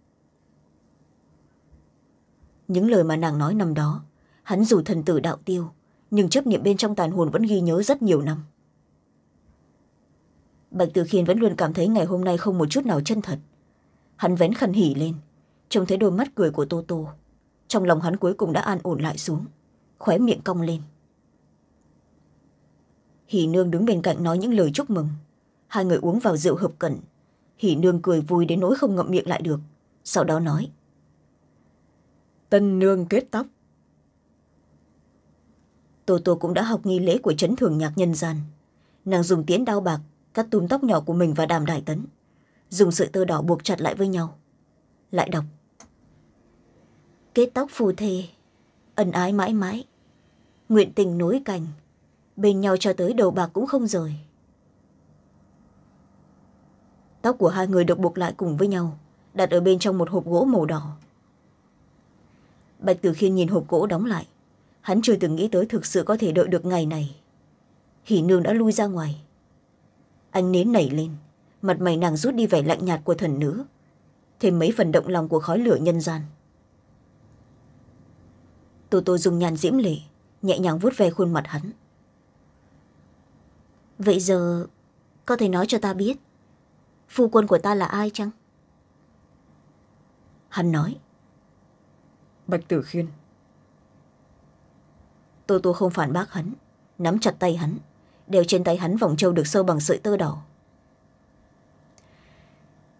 những lời mà nàng nói năm đó hắn dù thần tử đạo tiêu nhưng chấp niệm bên trong tàn hồn vẫn ghi nhớ rất nhiều năm bạch tử khiên vẫn luôn cảm thấy ngày hôm nay không một chút nào chân thật hắn vén khăn hỉ lên trông thấy đôi mắt cười của tô tô trong lòng hắn cuối cùng đã an ổn lại xuống khóe miệng cong lên hỉ nương đứng bên cạnh nói những lời chúc mừng hai người uống vào rượu hợp cẩn hỉ nương cười vui đến nỗi không ngậm miệng lại được sau đó nói tân nương kết tóc tô tô cũng đã học nghi lễ của chấn thường nhạc nhân gian nàng dùng tiến đao bạc cắt túm tóc nhỏ của mình và đàm đại tấn dùng sợi tơ đỏ buộc chặt lại với nhau lại đọc kết tóc phù thề ân ái mãi mãi nguyện tình nối cành bên nhau cho tới đầu bạc cũng không rời tóc của hai người được buộc lại cùng với nhau đặt ở bên trong một hộp gỗ màu đỏ bạch tử khiên nhìn hộp gỗ đóng lại hắn chưa từng nghĩ tới thực sự có thể đợi được ngày này hỉ nương đã lui ra ngoài anh nến nảy lên mặt mày nàng rút đi vẻ lạnh nhạt của thần nữ thêm mấy phần động lòng của khói lửa nhân gian tô tô dùng nhàn diễm lệ nhẹ nhàng vuốt ve khuôn mặt hắn vậy giờ có thể nói cho ta biết phu quân của ta là ai chăng hắn nói bạch tử khiên tôi tôi không phản bác hắn nắm chặt tay hắn đeo trên tay hắn vòng trâu được sâu bằng sợi tơ đỏ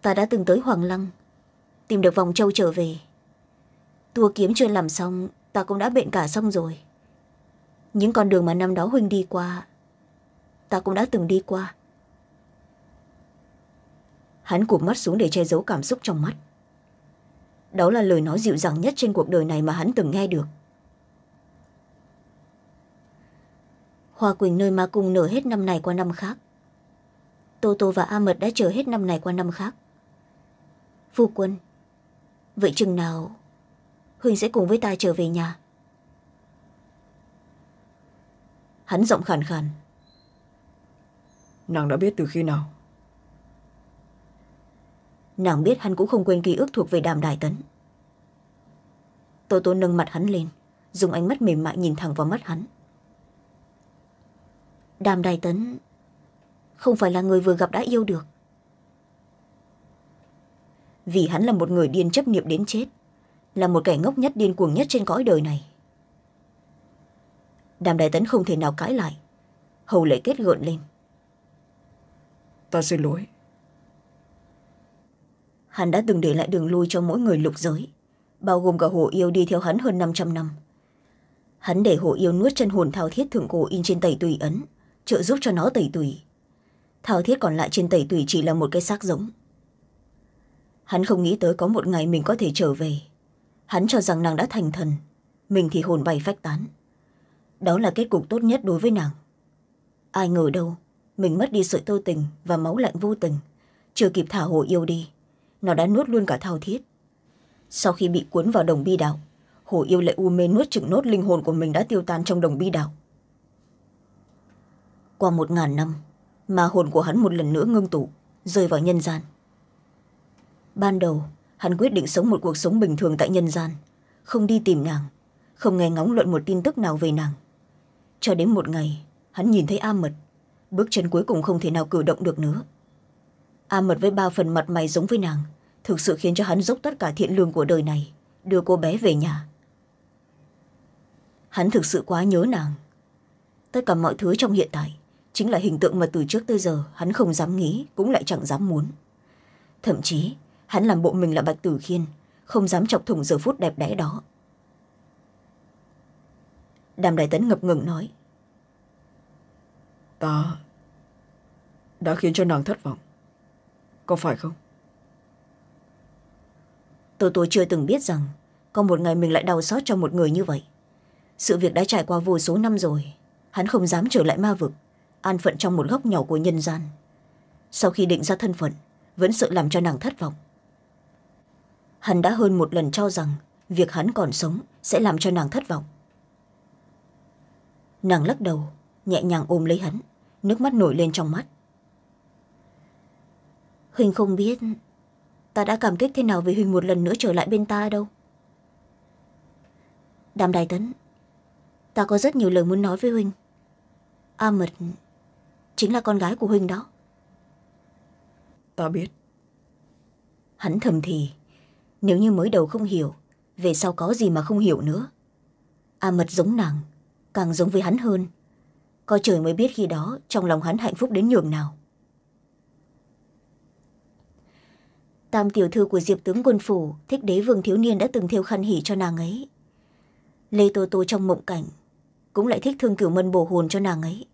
ta đã từng tới hoàng lăng tìm được vòng trâu trở về tua kiếm chưa làm xong ta cũng đã bệnh cả xong rồi những con đường mà năm đó huynh đi qua ta cũng đã từng đi qua hắn cụp mắt xuống để che giấu cảm xúc trong mắt đó là lời nói dịu dàng nhất trên cuộc đời này mà hắn từng nghe được hoa quỳnh nơi mà cùng nở hết năm này qua năm khác tô tô và a mật đã chờ hết năm này qua năm khác phu quân vậy chừng nào huynh sẽ cùng với ta trở về nhà hắn giọng khàn khàn nàng đã biết từ khi nào nàng biết hắn cũng không quên ký ức thuộc về đàm đại tấn tô tô nâng mặt hắn lên dùng ánh mắt mềm mại nhìn thẳng vào mắt hắn đàm đài tấn không phải là người vừa gặp đã yêu được vì hắn là một người điên chấp niệm đến chết là một kẻ ngốc nhất điên cuồng nhất trên cõi đời này đàm đại tấn không thể nào cãi lại hầu lệ kết gợn lên ta xin lỗi hắn đã từng để lại đường lui cho mỗi người lục giới bao gồm cả hồ yêu đi theo hắn hơn 500 năm hắn để hồ yêu nuốt chân hồn thao thiết thượng cổ in trên tẩy tùy ấn trợ giúp cho nó tẩy tủy thao thiết còn lại trên tẩy tủy chỉ là một cái xác giống hắn không nghĩ tới có một ngày mình có thể trở về hắn cho rằng nàng đã thành thần mình thì hồn bay phách tán đó là kết cục tốt nhất đối với nàng ai ngờ đâu mình mất đi sự tơ tình và máu lạnh vô tình chưa kịp thả hồ yêu đi nó đã nuốt luôn cả thao thiết sau khi bị cuốn vào đồng bi đạo hồ yêu lại u mê nuốt chừng nốt linh hồn của mình đã tiêu tan trong đồng bi đạo qua một ngàn năm mà hồn của hắn một lần nữa ngưng tụ rơi vào nhân gian ban đầu hắn quyết định sống một cuộc sống bình thường tại nhân gian không đi tìm nàng không nghe ngóng luận một tin tức nào về nàng cho đến một ngày hắn nhìn thấy a mật bước chân cuối cùng không thể nào cử động được nữa a mật với ba phần mặt mày giống với nàng thực sự khiến cho hắn dốc tất cả thiện lương của đời này đưa cô bé về nhà hắn thực sự quá nhớ nàng tất cả mọi thứ trong hiện tại chính là hình tượng mà từ trước tới giờ hắn không dám nghĩ cũng lại chẳng dám muốn thậm chí hắn làm bộ mình là bạch tử khiên không dám chọc thủng giờ phút đẹp đẽ đó đàm đại tấn ngập ngừng nói ta đã khiến cho nàng thất vọng có phải không tôi tôi chưa từng biết rằng có một ngày mình lại đau xót cho một người như vậy sự việc đã trải qua vô số năm rồi hắn không dám trở lại ma vực an phận trong một góc nhỏ của nhân gian sau khi định ra thân phận vẫn sợ làm cho nàng thất vọng hắn đã hơn một lần cho rằng việc hắn còn sống sẽ làm cho nàng thất vọng nàng lắc đầu nhẹ nhàng ôm lấy hắn nước mắt nổi lên trong mắt huynh không biết ta đã cảm kích thế nào vì huynh một lần nữa trở lại bên ta đâu đàm đài tấn ta có rất nhiều lời muốn nói với huynh a mật chính là con gái của huynh đó ta biết hắn thầm thì nếu như mới đầu không hiểu về sau có gì mà không hiểu nữa a mật giống nàng càng giống với hắn hơn coi trời mới biết khi đó trong lòng hắn hạnh phúc đến nhường nào tam tiểu thư của diệp tướng quân phủ thích đế vương thiếu niên đã từng thêu khăn hỉ cho nàng ấy lê tô tô trong mộng cảnh cũng lại thích thương cửu mân bổ hồn cho nàng ấy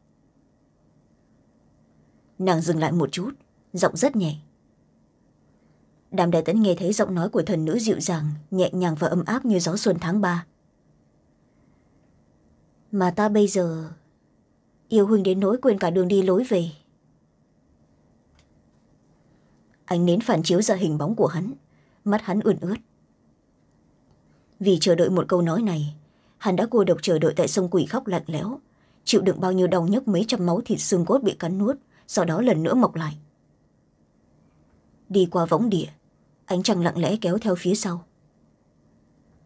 nàng dừng lại một chút giọng rất nhẹ đàm đại tấn nghe thấy giọng nói của thần nữ dịu dàng nhẹ nhàng và ấm áp như gió xuân tháng ba mà ta bây giờ yêu huynh đến nỗi quên cả đường đi lối về anh nến phản chiếu ra hình bóng của hắn mắt hắn ươn ướt vì chờ đợi một câu nói này hắn đã cô độc chờ đợi tại sông quỷ khóc lạnh lẽo chịu đựng bao nhiêu đau nhức mấy trăm máu thịt xương cốt bị cắn nuốt sau đó lần nữa mọc lại đi qua võng địa ánh trăng lặng lẽ kéo theo phía sau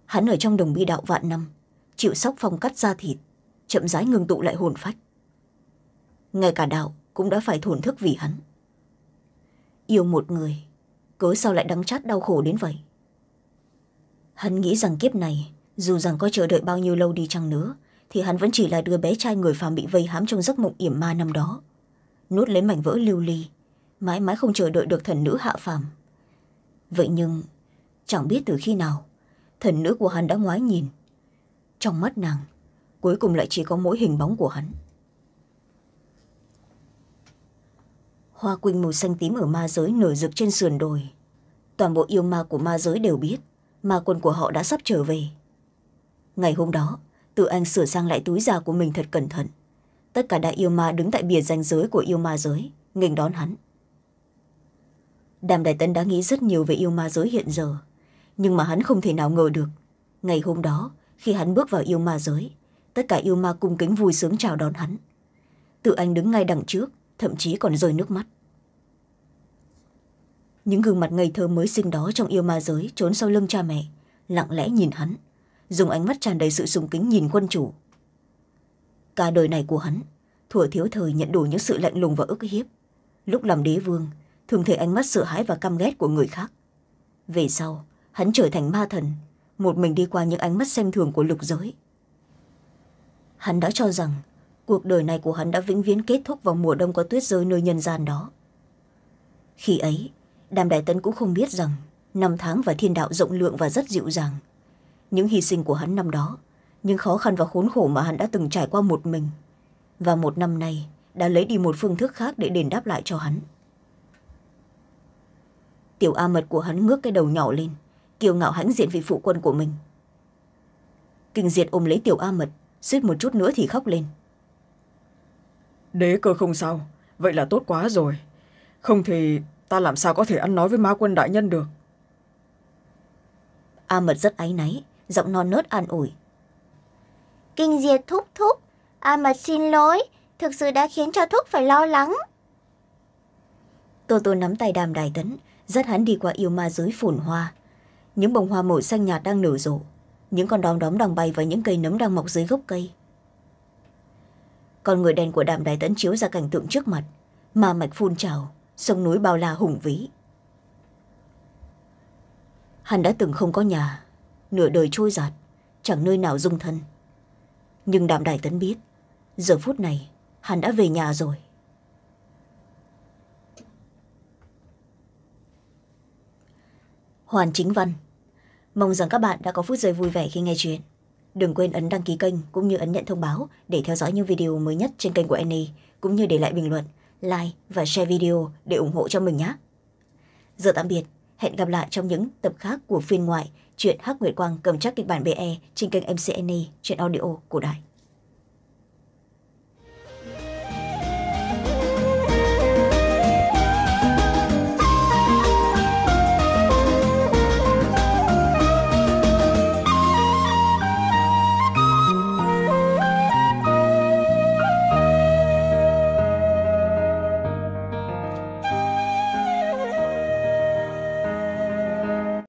hắn ở trong đồng bi đạo vạn năm chịu sóc phong cắt da thịt chậm rãi ngừng tụ lại hồn phách ngay cả đạo cũng đã phải thổn thức vì hắn yêu một người cớ sao lại đắng chát đau khổ đến vậy hắn nghĩ rằng kiếp này dù rằng có chờ đợi bao nhiêu lâu đi chăng nữa thì hắn vẫn chỉ là đứa bé trai người phàm bị vây hãm trong giấc mộng yểm ma năm đó nuốt lấy mảnh vỡ lưu ly mãi mãi không chờ đợi được thần nữ hạ phàm vậy nhưng chẳng biết từ khi nào thần nữ của hắn đã ngoái nhìn trong mắt nàng cuối cùng lại chỉ có mỗi hình bóng của hắn hoa quỳnh màu xanh tím ở ma giới nổi rực trên sườn đồi toàn bộ yêu ma của ma giới đều biết ma quân của họ đã sắp trở về ngày hôm đó tự anh sửa sang lại túi già của mình thật cẩn thận tất cả đại yêu ma đứng tại bìa ranh giới của yêu ma giới nghênh đón hắn đàm đại tấn đã nghĩ rất nhiều về yêu ma giới hiện giờ nhưng mà hắn không thể nào ngờ được ngày hôm đó khi hắn bước vào yêu ma giới tất cả yêu ma cung kính vui sướng chào đón hắn tự anh đứng ngay đằng trước thậm chí còn rơi nước mắt những gương mặt ngây thơ mới sinh đó trong yêu ma giới trốn sau lưng cha mẹ lặng lẽ nhìn hắn dùng ánh mắt tràn đầy sự sùng kính nhìn quân chủ cả đời này của hắn thuở thiếu thời nhận đủ những sự lạnh lùng và ức hiếp lúc làm đế vương thường thấy ánh mắt sợ hãi và căm ghét của người khác về sau hắn trở thành ma thần một mình đi qua những ánh mắt xem thường của lục giới hắn đã cho rằng cuộc đời này của hắn đã vĩnh viễn kết thúc vào mùa đông có tuyết rơi nơi nhân gian đó khi ấy đàm đại tấn cũng không biết rằng năm tháng và thiên đạo rộng lượng và rất dịu dàng những hy sinh của hắn năm đó những khó khăn và khốn khổ mà hắn đã từng trải qua một mình và một năm nay đã lấy đi một phương thức khác để đền đáp lại cho hắn tiểu a mật của hắn ngước cái đầu nhỏ lên kiêu ngạo hãnh diện vị phụ quân của mình kinh diệt ôm lấy tiểu a mật suýt một chút nữa thì khóc lên đế cơ không sao vậy là tốt quá rồi không thì ta làm sao có thể ăn nói với ma quân đại nhân được a mật rất áy náy giọng non nớt an ủi Kinh Diệp thúc thúc. À mà xin lỗi, thực sự đã khiến cho thúc phải lo lắng. Tô Tô nắm tay đàm đài tấn, dắt hắn đi qua yêu ma dưới phủn hoa. Những bông hoa màu xanh nhạt đang nở rộ, những con đom đóm đang bay và những cây nấm đang mọc dưới gốc cây. con người đen của đàm đài tấn chiếu ra cảnh tượng trước mặt, mà mạch phun trào, sông núi bao la hùng vĩ. Hắn đã từng không có nhà, nửa đời trôi giạt, chẳng nơi nào dung thân nhưng đạm đại tấn biết giờ phút này hắn đã về nhà rồi hoàn chính văn mong rằng các bạn đã có phút giây vui vẻ khi nghe chuyện đừng quên ấn đăng ký kênh cũng như ấn nhận thông báo để theo dõi những video mới nhất trên kênh của Annie, cũng như để lại bình luận like và share video để ủng hộ cho mình nhé giờ tạm biệt hẹn gặp lại trong những tập khác của phiên ngoại chuyện hắc nguyệt quang cầm chắc kịch bản be trên kênh mcn chuyện e, audio cổ đại